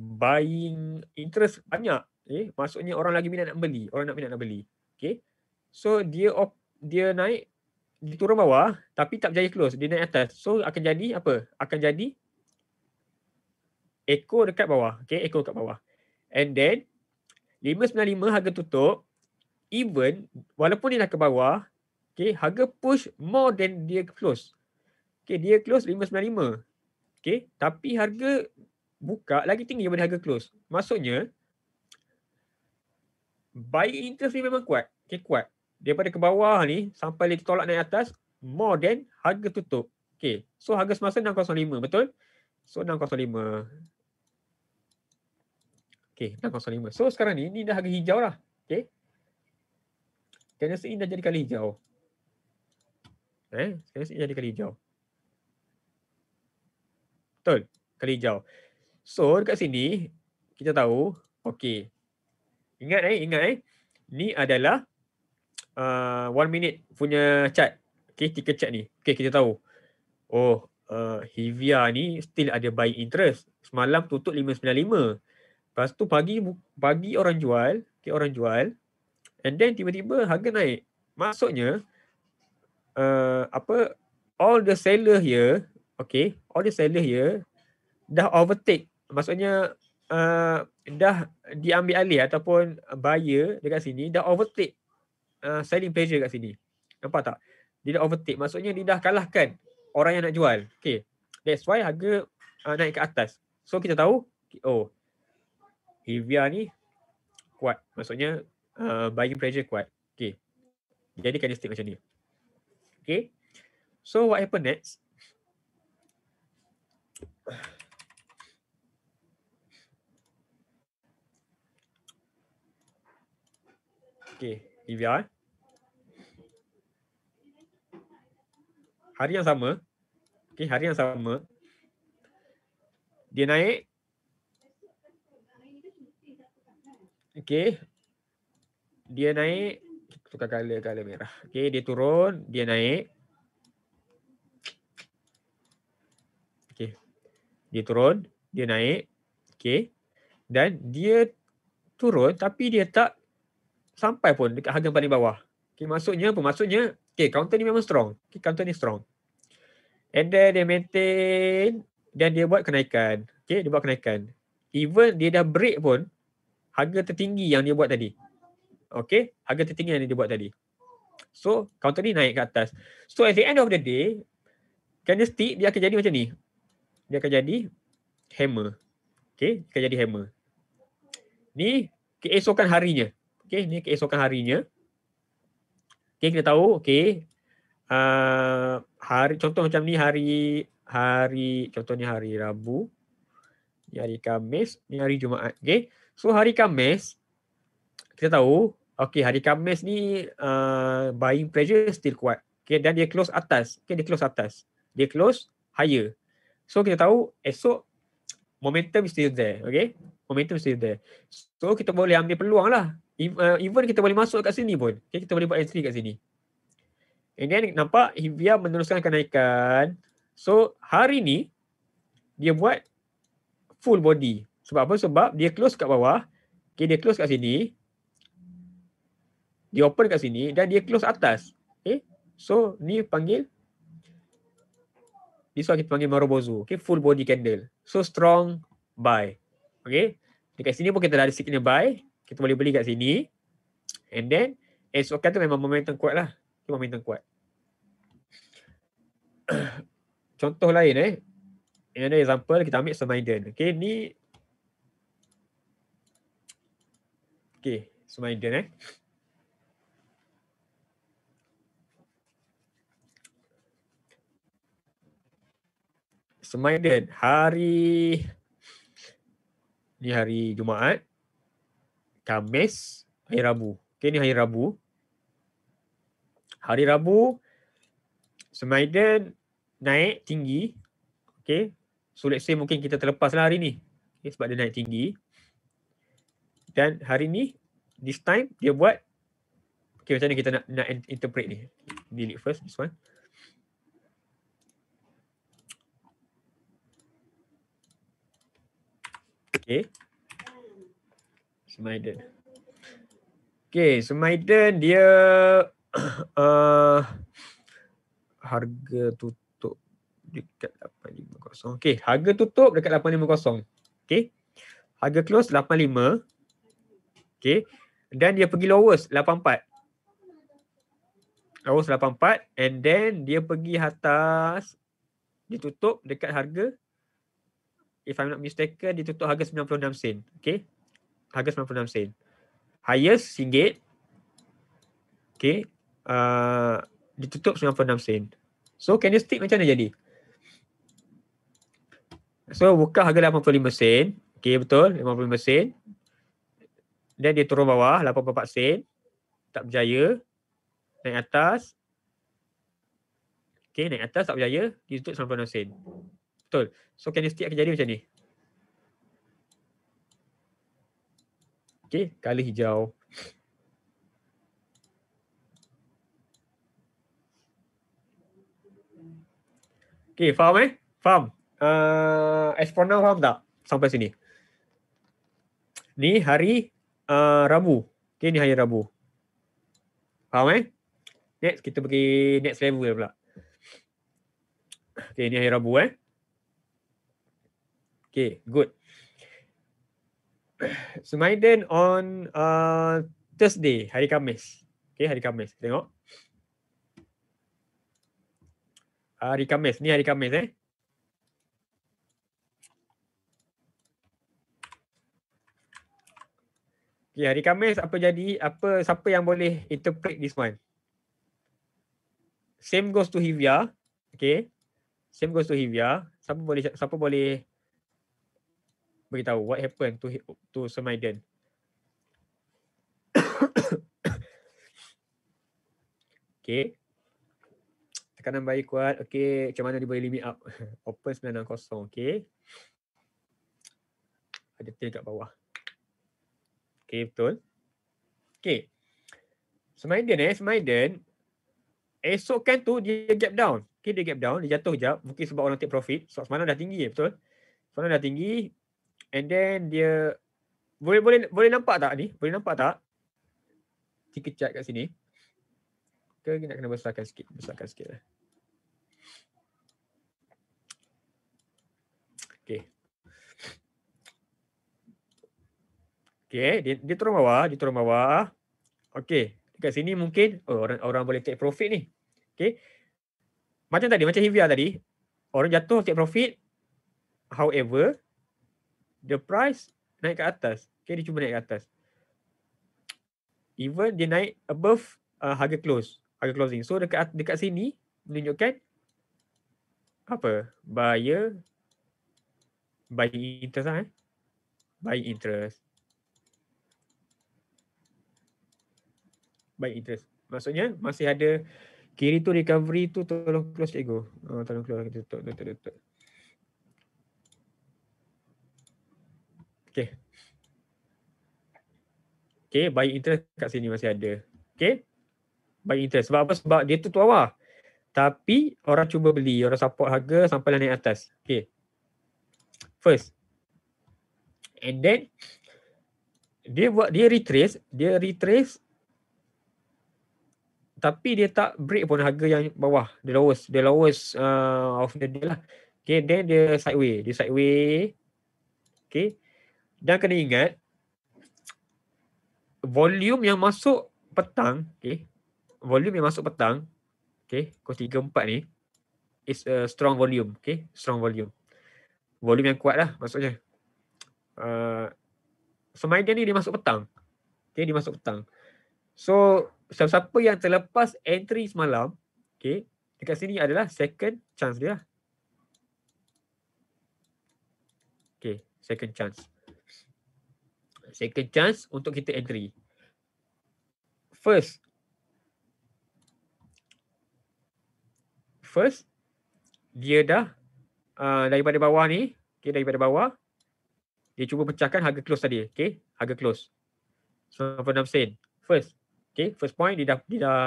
buying interest banyak. Eh, maksudnya orang lagi minat nak beli. Orang nak minat nak beli. Okay. So, dia op, dia naik, dia turun bawah tapi tak berjaya close. Dia naik atas. So, akan jadi apa? Akan jadi Eko dekat bawah. Okay, Eko dekat bawah. And then, 595 harga tutup. Even, walaupun dia dah ke bawah, okay, harga push more than dia close. Okay, dia close 595. Okay, tapi harga buka lagi tinggi daripada harga close. Maksudnya, buy interest ni memang kuat. Okay, kuat. Daripada ke bawah ni, sampai dia tolak naik atas, more than harga tutup. Okay, so harga semasa 605, betul? So Okay, 6.05. So sekarang ni, ni dah agak hijau lah. Okay. kena ni dah jadi kali hijau. Eh, candlestick ni jadi kali hijau. Betul? Kali hijau. So dekat sini, kita tahu, okay. Ingat eh, ingat eh. Ni adalah uh, one minute punya chart. Okay, ticker chart ni. Okay, kita tahu. Oh, uh, Hivia ni still ada buying interest. Semalam tutup 595. Lepas tu pagi pagi orang jual, okay, orang jual. And then tiba-tiba harga naik. Maksudnya uh, apa all the seller here, okay, all the seller here dah overtake. Maksudnya uh, dah diambil alih ataupun buyer dekat sini dah overtake uh, selling pressure dekat sini. Nampak tak? Dia dah overtake. Maksudnya dia dah kalahkan orang yang nak jual. Okay. That's why harga uh, naik ke atas. So kita tahu, oh, Hivia ni kuat. Maksudnya uh, buying pressure kuat. Okay. Jadi stick macam ni. Okay. So what happen next? Okay. Hivia. Hari yang sama. Okay. Hari yang sama. Dia naik. Okay. Dia naik. Kita tukar color, color merah. Okay, dia turun. Dia naik. Okay. Dia turun. Dia naik. Okay. Dan dia turun tapi dia tak sampai pun dekat harga paling bawah. Okay, maksudnya apa? Maksudnya, okay, counter ni memang strong. Okay, counter ni strong. And then dia maintain dan dia buat kenaikan. Okay, dia buat kenaikan. Even dia dah break pun, harga tertinggi yang dia buat tadi. Okay, harga tertinggi yang dia buat tadi. So, counter ni naik ke atas. So, at the end of the day, candlestick dia akan jadi macam ni. Dia akan jadi hammer. Okay, dia akan jadi hammer. Ni keesokan harinya. Okay, ni keesokan harinya. Okay, kita tahu, okay. Uh, hari, contoh macam ni hari, hari, contohnya hari Rabu. Ni hari Kamis, ni hari Jumaat. Okay, So hari Kamis kita tahu, okay, hari Kamis ni uh, buying pressure still kuat. Okay, dan dia close atas. Okay, dia close atas. Dia close higher. So kita tahu esok momentum still there. Okay, momentum still there. So kita boleh ambil peluang lah. Uh, even kita boleh masuk kat sini pun. Okay, kita boleh buat entry kat sini. And then nampak Hivya meneruskan kenaikan. So hari ni dia buat full body. Sebab apa? Sebab dia close kat bawah. Okay, dia close kat sini. Dia open kat sini dan dia close atas. Okay. So, ni panggil ni soal kita panggil Marobozu. Okay, full body candle. So, strong buy. Okay. Dekat sini pun kita dah ada signal buy. Kita boleh beli kat sini. And then, esokan tu memang momentum kuat lah. Itu momentum kuat. Contoh lain eh. Ini ada example kita ambil semaiden. Okay, ni Okay, semua so eh. Semaiden hari ni hari Jumaat Kamis hari Rabu. Okey ni hari Rabu. Hari Rabu Semaiden naik tinggi. Okey. So let's say mungkin kita terlepaslah hari ni. Okay, sebab dia naik tinggi. Dan hari ni, this time, dia buat Okay, macam mana kita nak, nak interpret ni? Delete first this one. Okay. Smiden. Okay, Smiden dia uh, harga tutup dekat 850. Okay, harga tutup dekat 850. Okay. Harga close 85. Okay. Dan dia pergi lowest 84. Lowest 84 and then dia pergi atas dia tutup dekat harga if I'm not mistaken dia tutup harga 96 sen. Okay. Harga 96 sen. Highest singgit. Okay. Uh, ditutup 96 sen. So candlestick macam mana jadi? So buka harga 85 sen. Okay betul 85 sen. Then dia turun bawah 84 sen. Tak berjaya. Naik atas. Okay, naik atas tak berjaya. Dia tutup 96 sen. Betul. So candlestick akan jadi macam ni. Okay, kali hijau. Okay, faham eh? Faham? Uh, ah, as faham tak? Sampai sini. Ni hari Eh, Rabu. Okay, ni hari Rabu. Faham eh? Next, kita pergi next level pula. Okay, ni hari Rabu eh. Okay, good. Sumaiden then on uh, Thursday, hari Kamis. Okay, hari Kamis. Tengok. Hari Kamis. Ni hari Kamis eh. Okay, hari Khamis apa jadi? Apa siapa yang boleh interpret this one? Same goes to Hivia, Okay. Same goes to Hivia. Siapa boleh siapa boleh beritahu what happened to to Semaiden? okay. Tekanan bayi kuat. Okay. Macam mana dia boleh limit up? Open 960. Okay. Ada tail kat bawah. Okay, betul. Okay. Semaiden eh, Semaiden. Esok kan tu dia gap down. Okay, dia gap down. Dia jatuh jap. Mungkin sebab orang take profit. so semalam dah tinggi, betul? Semalam dah tinggi. And then dia... Boleh boleh boleh nampak tak ni? Boleh nampak tak? Tiket chart kat sini. Kita nak kena besarkan sikit. Besarkan sikit lah. Okay, dia, dia turun bawah, dia turun bawah. Okay, dekat sini mungkin oh, orang orang boleh take profit ni. Okay, macam tadi, macam Hivya tadi, orang jatuh take profit. However, the price naik ke atas. Okay, dia cuba naik ke atas. Even dia naik above uh, harga close, harga closing. So dekat dekat sini menunjukkan apa? Buyer buying interest lah eh. Buying interest. by interest. Maksudnya masih ada kiri tu recovery tu tolong close cikgu. Uh, tolong close kita tutup tutup tutup. Okay, okay, by interest kat sini masih ada. Okay, By interest sebab apa? Sebab dia tu tua wah. Tapi orang cuba beli, orang support harga sampai naik atas. Okay, First. And then dia buat dia retrace, dia retrace tapi dia tak break pun harga yang bawah the lowest the lowest uh, of the deal lah okay then dia sideway dia sideway okay dan kena ingat volume yang masuk petang okay volume yang masuk petang okay kos 3 4 ni is a strong volume okay strong volume volume yang kuat lah maksudnya uh, so ni dia masuk petang okay dia masuk petang so siapa-siapa yang terlepas entry semalam, okay, dekat sini adalah second chance dia. Lah. Okay, second chance. Second chance untuk kita entry. First. First, dia dah uh, daripada bawah ni, okay, daripada bawah, dia cuba pecahkan harga close tadi, okay, harga close. 96 sen. First, Okay, first point dia dah, dia dah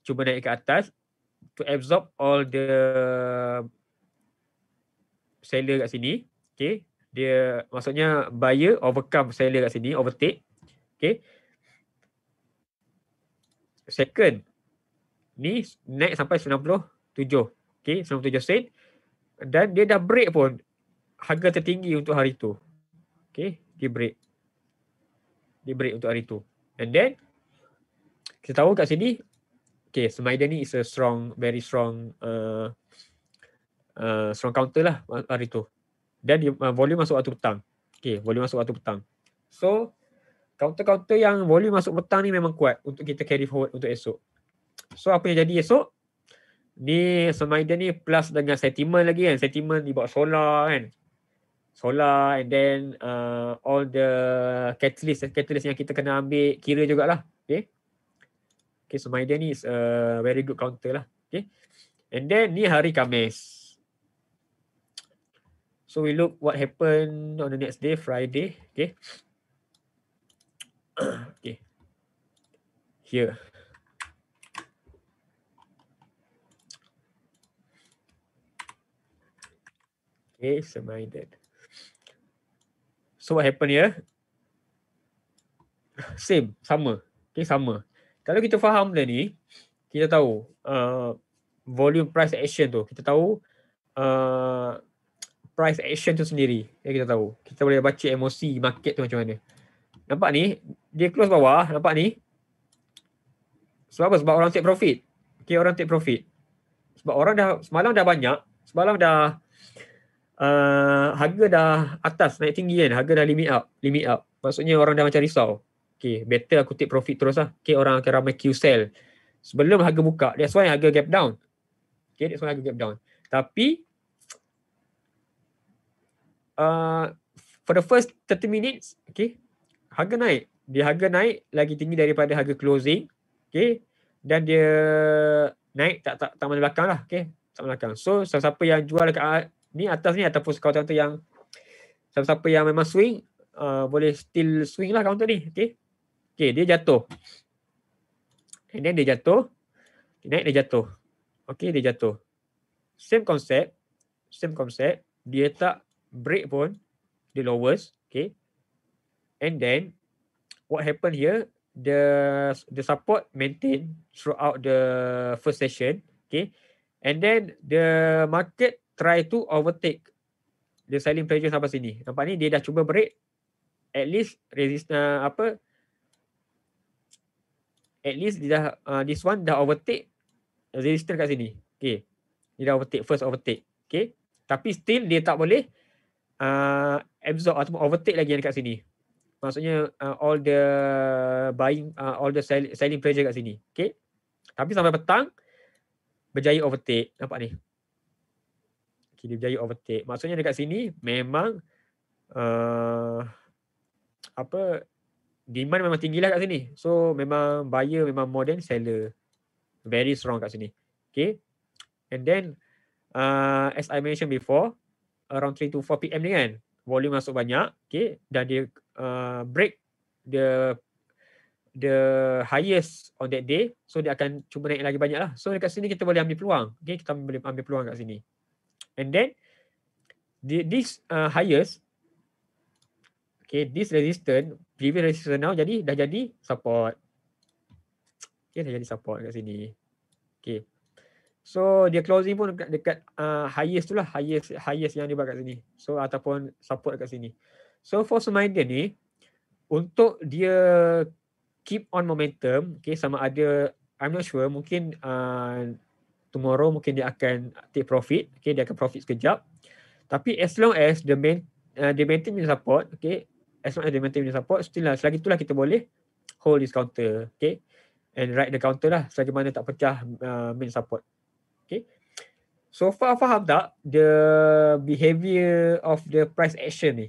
cuba naik ke atas to absorb all the seller kat sini. Okay, dia maksudnya buyer overcome seller kat sini, overtake. Okay. Second, ni naik sampai 97. Okay, 97 sen. Dan dia dah break pun harga tertinggi untuk hari tu. Okay, dia break. Dia break untuk hari tu. And then, kita tahu kat sini okay Smaida ni is a strong very strong uh, uh, strong counter lah hari tu dan dia, uh, volume masuk waktu petang okay volume masuk waktu petang so counter-counter yang volume masuk petang ni memang kuat untuk kita carry forward untuk esok so apa yang jadi esok ni Smaida ni plus dengan sentiment lagi kan sentiment dibuat solar kan solar and then uh, all the catalyst catalyst yang kita kena ambil kira jugalah okay Okay, so my Danny is a uh, very good counter lah. Okay. And then ni hari Kamis. So we look what happened on the next day, Friday. Okay. okay. Here. Okay, so my dad. So what happened here? Same, sama. Okay, sama. Kalau kita faham benda ni, kita tahu uh, volume price action tu, kita tahu uh, price action tu sendiri yang kita tahu. Kita boleh baca emosi market tu macam mana. Nampak ni, dia close bawah, nampak ni. Sebab apa? Sebab orang take profit. Okay, orang take profit. Sebab orang dah, semalam dah banyak, semalam dah Uh, harga dah atas naik tinggi kan harga dah limit up limit up maksudnya orang dah macam risau okay, better aku take profit terus lah. Okay, orang akan ramai queue sell. Sebelum harga buka, that's why harga gap down. Okay, that's why harga gap down. Tapi, uh, for the first 30 minutes, okay, harga naik. Dia harga naik lagi tinggi daripada harga closing. Okay, dan dia naik tak tak tak mana belakang lah. Okay, tak mana belakang. So, siapa-siapa yang jual dekat uh, ni atas ni ataupun kawan-kawan yang siapa-siapa yang memang swing, uh, boleh still swing lah counter ni. Okay. Okay, dia jatuh. And then dia jatuh. Naik dia jatuh. Okay, dia jatuh. Same concept. Same concept. Dia tak break pun. Dia lowers. Okay. And then, what happen here, the the support maintain throughout the first session. Okay. And then, the market try to overtake the selling pressure sampai sini. Nampak ni, dia dah cuba break. At least, resistance, apa, at least dia dah, uh, this one dah overtake resistor kat sini. Okay. Dia dah overtake, first overtake. Okay. Tapi still dia tak boleh uh, absorb atau overtake lagi yang kat sini. Maksudnya uh, all the buying, uh, all the sell, selling pressure kat sini. Okay. Tapi sampai petang, berjaya overtake. Nampak ni? Okay, dia berjaya overtake. Maksudnya dekat sini memang uh, apa demand memang tinggi lah kat sini. So memang buyer memang more than seller. Very strong kat sini. Okay. And then uh, as I mentioned before, around 3 to 4 PM ni kan, volume masuk banyak. Okay. Dan dia uh, break the the highest on that day. So dia akan cuba naik lagi banyak lah. So dekat sini kita boleh ambil peluang. Okay. Kita boleh ambil peluang kat sini. And then the, this uh, highest Okay, this resistance preview dari now jadi dah jadi support. Okay, dah jadi support kat sini. Okay. So dia closing pun dekat, dekat uh, highest tu lah. Highest, highest yang dia buat kat sini. So ataupun support kat sini. So for Sumaiden ni, untuk dia keep on momentum, okay, sama ada, I'm not sure, mungkin uh, tomorrow mungkin dia akan take profit. Okay, dia akan profit sekejap. Tapi as long as the main, uh, dia maintain support, okay, as long as they maintain the support still lah selagi itulah kita boleh hold this counter okay and write the counter lah selagi mana tak pecah uh, main support okay so far faham tak the behavior of the price action ni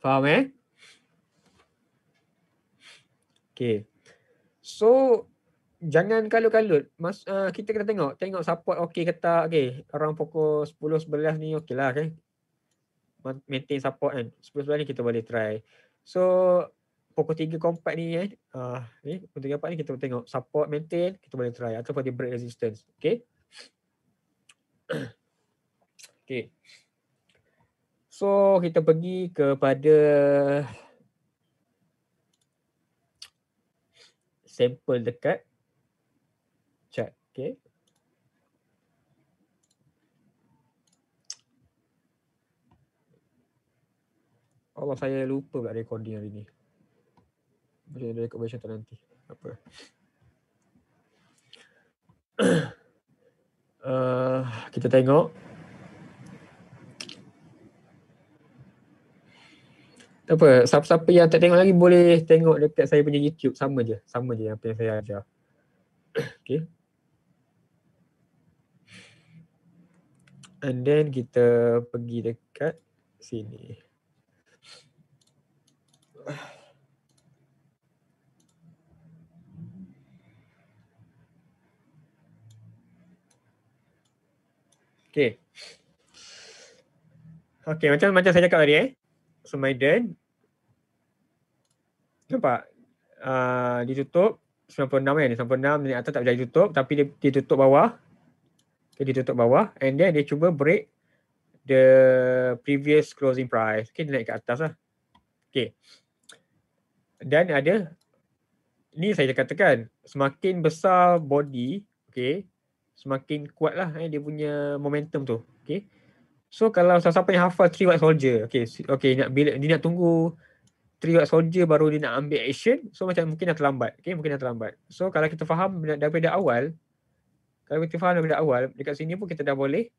faham eh okay so jangan kalut-kalut. Mas, uh, kita kena tengok. Tengok support okey ke tak. Okay. Orang fokus 10-11 ni okey lah. Okay. Maintain support kan. 10-11 ni kita boleh try. So, fokus 3 compact ni kan. Uh, ni, pukul 3 ni kita tengok. Support, maintain, kita boleh try. Ataupun dia break resistance. Okay. okay. So, kita pergi kepada sampel dekat Okay. Allah saya lupa pula recording hari ni. Boleh record macam tu nanti. Apa. uh, kita tengok. Tak apa, siapa-siapa yang tak tengok lagi boleh tengok dekat saya punya YouTube. Sama je, sama je apa yang saya ajar. okay. And then kita pergi dekat sini. Okay. Okay, macam macam saya cakap tadi eh. So my dad. Nampak? Uh, ditutup. 96 kan? 96 ni atas tak berjaya tutup. Tapi dia, dia tutup bawah jadi tutup bawah and then dia cuba break the previous closing price. Okay, dia naik ke atas lah. Okay. Dan ada, ni saya katakan, semakin besar body, okay, semakin kuat lah eh, dia punya momentum tu. Okay. So kalau siapa yang hafal 3 white soldier, okay, okay nak bila, dia nak tunggu 3 white soldier baru dia nak ambil action, so macam mungkin dah terlambat. Okay, mungkin dah terlambat. So kalau kita faham daripada awal, kalau kita faham dari awal, dekat sini pun kita dah boleh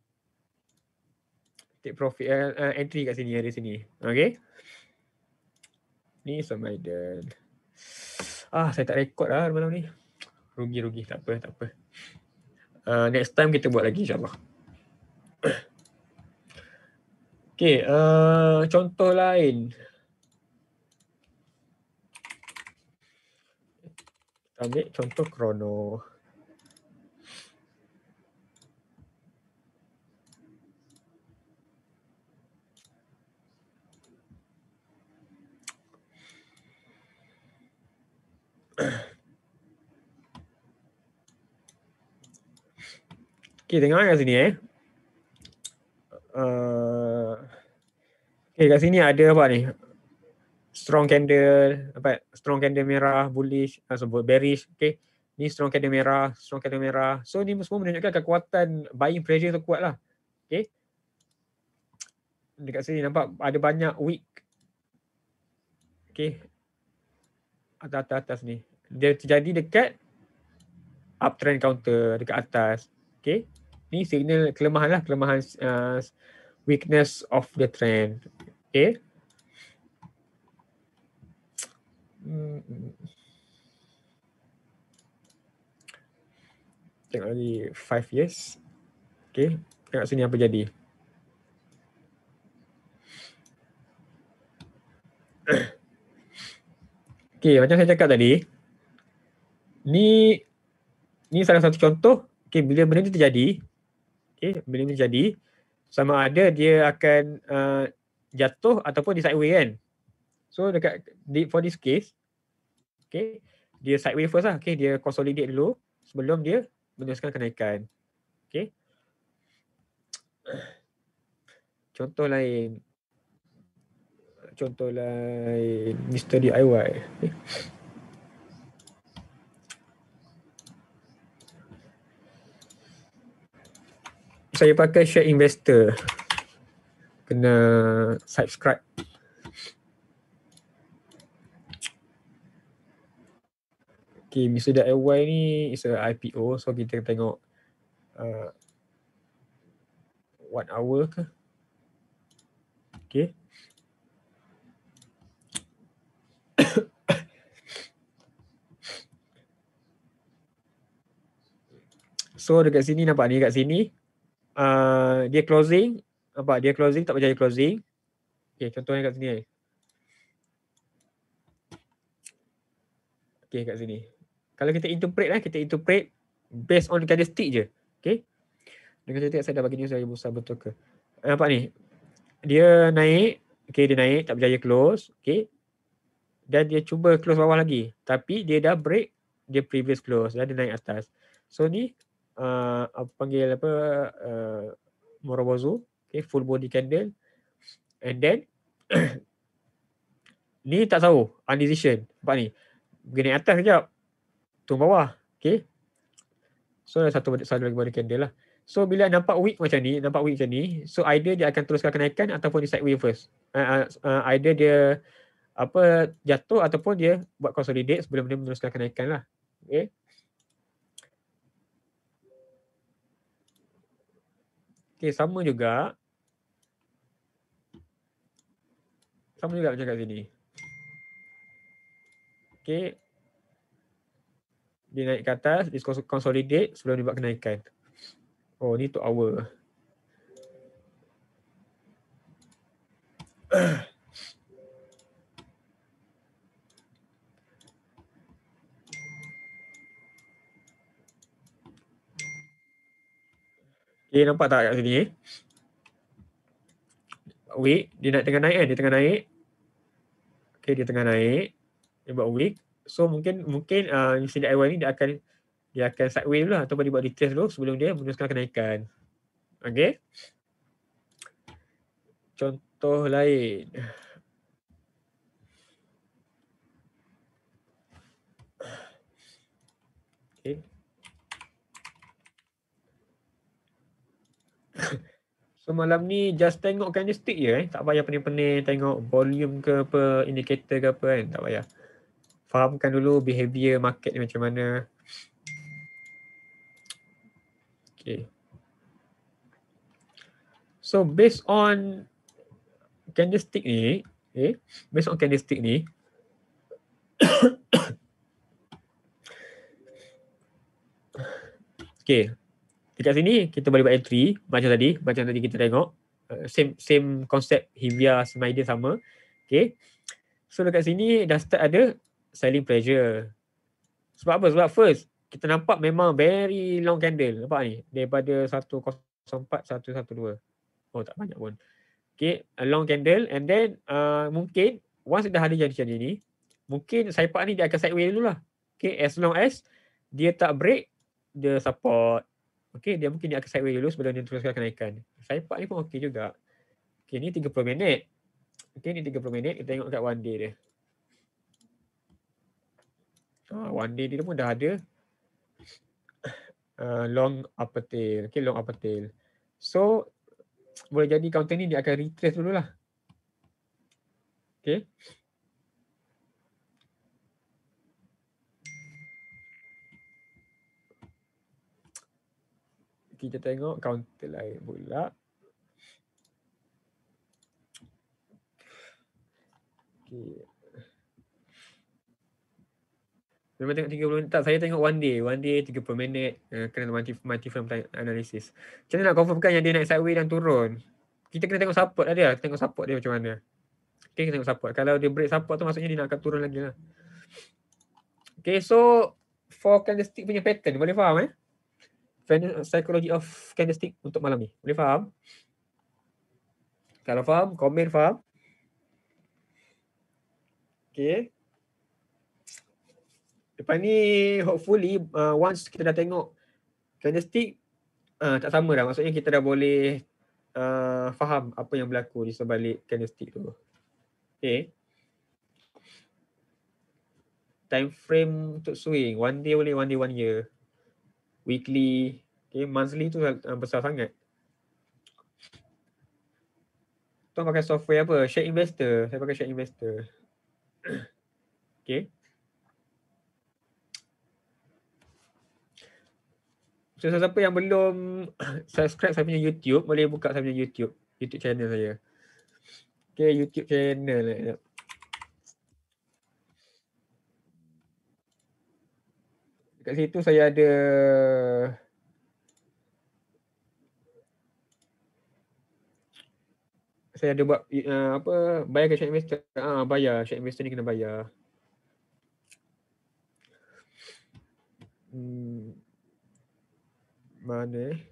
take profit, uh, uh, entry kat sini, dari sini. Okay. Ni sama ada. Ah, saya tak rekod lah malam ni. Rugi-rugi, tak apa, tak apa. Uh, next time kita buat lagi insyaAllah. okay, uh, ah, contoh lain. Kita ambil contoh krono. Okay, tengok kat sini eh. Uh, okay, kat sini ada apa ni? Strong candle, apa? Strong candle merah, bullish, ah, sebut bearish. Okay, ni strong candle merah, strong candle merah. So, ni semua menunjukkan kekuatan buying pressure tu kuat lah. Okay. Dekat sini nampak ada banyak weak. Okay. Atas-atas ni dia terjadi dekat uptrend counter dekat atas. Okay. Ni signal kelemahan lah, kelemahan uh, weakness of the trend. Okay. Hmm. Tengok lagi 5 years. Okay. Tengok sini apa jadi. okay. Macam saya cakap tadi ni ni salah satu contoh okey bila benda tu terjadi okey bila benda terjadi sama ada dia akan uh, jatuh ataupun di sideways kan so dekat di, for this case okey dia sideways first lah okey dia consolidate dulu sebelum dia meneruskan kenaikan okey contoh lain contoh lain Mr. DIY okay. saya pakai share investor kena subscribe Okay, Mr.ly ni is a IPO so kita tengok uh, one hour ke Okay So dekat sini nampak ni dekat sini Uh, dia closing apa dia closing tak berjaya closing okey contohnya kat sini eh. okey kat sini kalau kita interpret lah kita interpret based on candlestick je okey dengan cerita saya dah bagi news saya Musa betul ke eh, nampak ni dia naik okey dia naik tak berjaya close okey dan dia cuba close bawah lagi tapi dia dah break dia previous close dan dia naik atas so ni uh, apa panggil apa uh, morobozu okay full body candle and then ni tak tahu undecision nampak ni begini atas kejap tu bawah okay so ada satu satu lagi body candle lah so bila nampak weak macam ni nampak weak macam ni so idea dia akan teruskan kenaikan ataupun di sideways first uh, uh, uh idea dia apa jatuh ataupun dia buat consolidate sebelum dia meneruskan kenaikan lah okay Okay, sama juga. Sama juga macam kat sini. Okay. Dia naik ke atas, dia consolidate sebelum dia buat kenaikan. Oh, ni untuk hour. Okay, nampak tak kat sini? Eh? Week, dia nak tengah naik kan? Dia tengah naik. Okay, dia tengah naik. Dia buat week. So, mungkin mungkin uh, ah, using DIY ni dia akan dia akan sideways dulu lah. ataupun dia buat retest dulu sebelum dia menuliskan kenaikan. Okay. Contoh lain. Contoh lain. so malam ni just tengok candlestick je eh. Tak payah pening-pening tengok volume ke apa, indicator ke apa kan. Tak payah. Fahamkan dulu behavior market ni macam mana. Okay. So based on candlestick ni, okay, based on candlestick ni, okay, Dekat sini kita boleh buat entry macam tadi, macam tadi kita tengok. Uh, same same konsep Hivia Smider sama. Okay. So dekat sini dah start ada selling pressure. Sebab apa? Sebab first kita nampak memang very long candle. Nampak ni? Daripada 104, 112. Oh tak banyak pun. Okay. A long candle and then uh, mungkin once dah ada jadi jadi ni, mungkin saipak ni dia akan sideways dulu lah. Okay. As long as dia tak break, the support. Okey, dia mungkin dia akan sideways dulu sebelum dia teruskan kenaikan. Saya part ni pun okey juga. Okey, ni 30 minit. Okey, ni 30 minit. Kita tengok kat one day dia. oh, one day dia pun dah ada. Uh, long upper tail. Okey, long upper tail. So, boleh jadi counter ni dia akan retrace dulu lah. Okey. kita tengok counter lain pula. Okay. Memang tengok 30 minit. Tak, saya tengok one day. One day 30 minit. Uh, kena multi, multi firm analysis. Macam mana nak confirmkan yang dia naik sideways dan turun? Kita kena tengok support lah dia. Kita tengok support dia macam mana. Okay, kita tengok support. Kalau dia break support tu maksudnya dia nak akan turun lagi lah. Okay, so for candlestick punya pattern. Boleh faham eh? psychology of candlestick untuk malam ni. Boleh faham? Kalau faham, komen faham. Okay. Lepas ni hopefully uh, once kita dah tengok candlestick uh, tak sama dah. Maksudnya kita dah boleh uh, faham apa yang berlaku di sebalik candlestick tu. Okay. Time frame untuk swing. One day boleh, one day, one year weekly okay monthly tu uh, besar sangat tuan pakai software apa share investor saya pakai share investor okay So siapa yang belum subscribe saya punya YouTube, boleh buka saya punya YouTube, YouTube channel saya. Okay, YouTube channel. Dekat situ saya ada saya ada buat uh, apa bayar ke syarikat investor ah ha, bayar syarikat investor ni kena bayar hmm mana eh?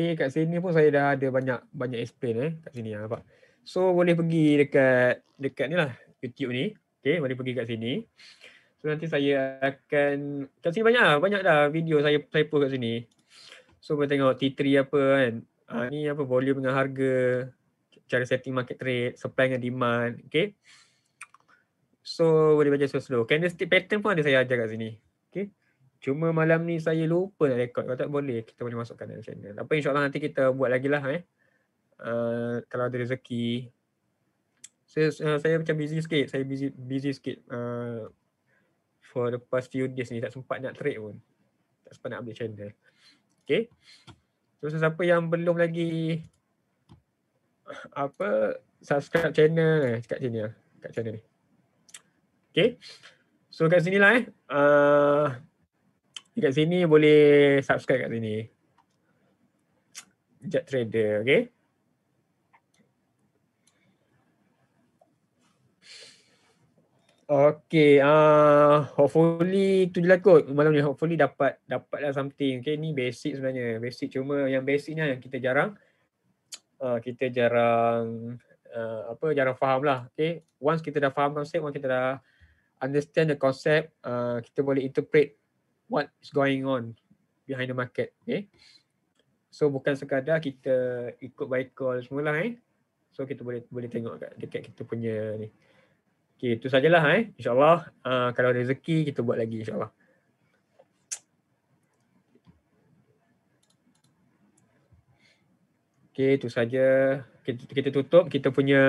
Okay, kat sini pun saya dah ada banyak banyak explain eh kat sini ah nampak. So boleh pergi dekat dekat ni lah YouTube ni. Okay, boleh pergi kat sini. So nanti saya akan kat sini banyak lah, banyak dah video saya saya post kat sini. So boleh tengok T3 apa kan. Ha, ni apa volume dengan harga cara setting market trade, supply dengan demand, okay. So boleh baca slow-slow. Candlestick pattern pun ada saya ajar kat sini. Okay. Cuma malam ni saya lupa nak rekod. Kalau tak boleh, kita boleh masukkan dalam channel. Apa Allah nanti kita buat lagi lah eh. Uh, kalau ada rezeki. So, uh, saya macam busy sikit. Saya busy busy sikit. Uh, for the past few days ni. Tak sempat nak trade pun. Tak sempat nak update channel. Okay. So, so siapa yang belum lagi apa subscribe channel eh. Kat channel. Lah. Kat channel ni. Okay. So kat sini lah eh. Uh, dekat sini boleh subscribe kat sini. Jet Trader, okay. Okay, uh, ah, hopefully tu je lah kot. Malam ni hopefully dapat dapatlah something. Okay, ni basic sebenarnya. Basic cuma yang basic ni yang kita jarang uh, kita jarang uh, apa jarang faham lah. Okay, once kita dah faham konsep, once kita dah understand the concept, uh, kita boleh interpret uh, what is going on behind the market. Okay. So bukan sekadar kita ikut buy call semula eh. So kita boleh boleh tengok dekat, dekat kita punya ni. Okay, itu sajalah eh. InsyaAllah uh, kalau ada rezeki kita buat lagi insyaAllah. Okay, itu saja kita, kita tutup kita punya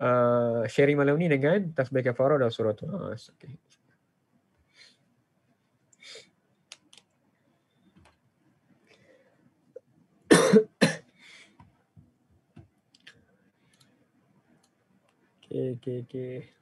uh, sharing malam ni dengan Tasbih Kafara dan Surah Tuhas. Ah, okay. Eh, que, que, que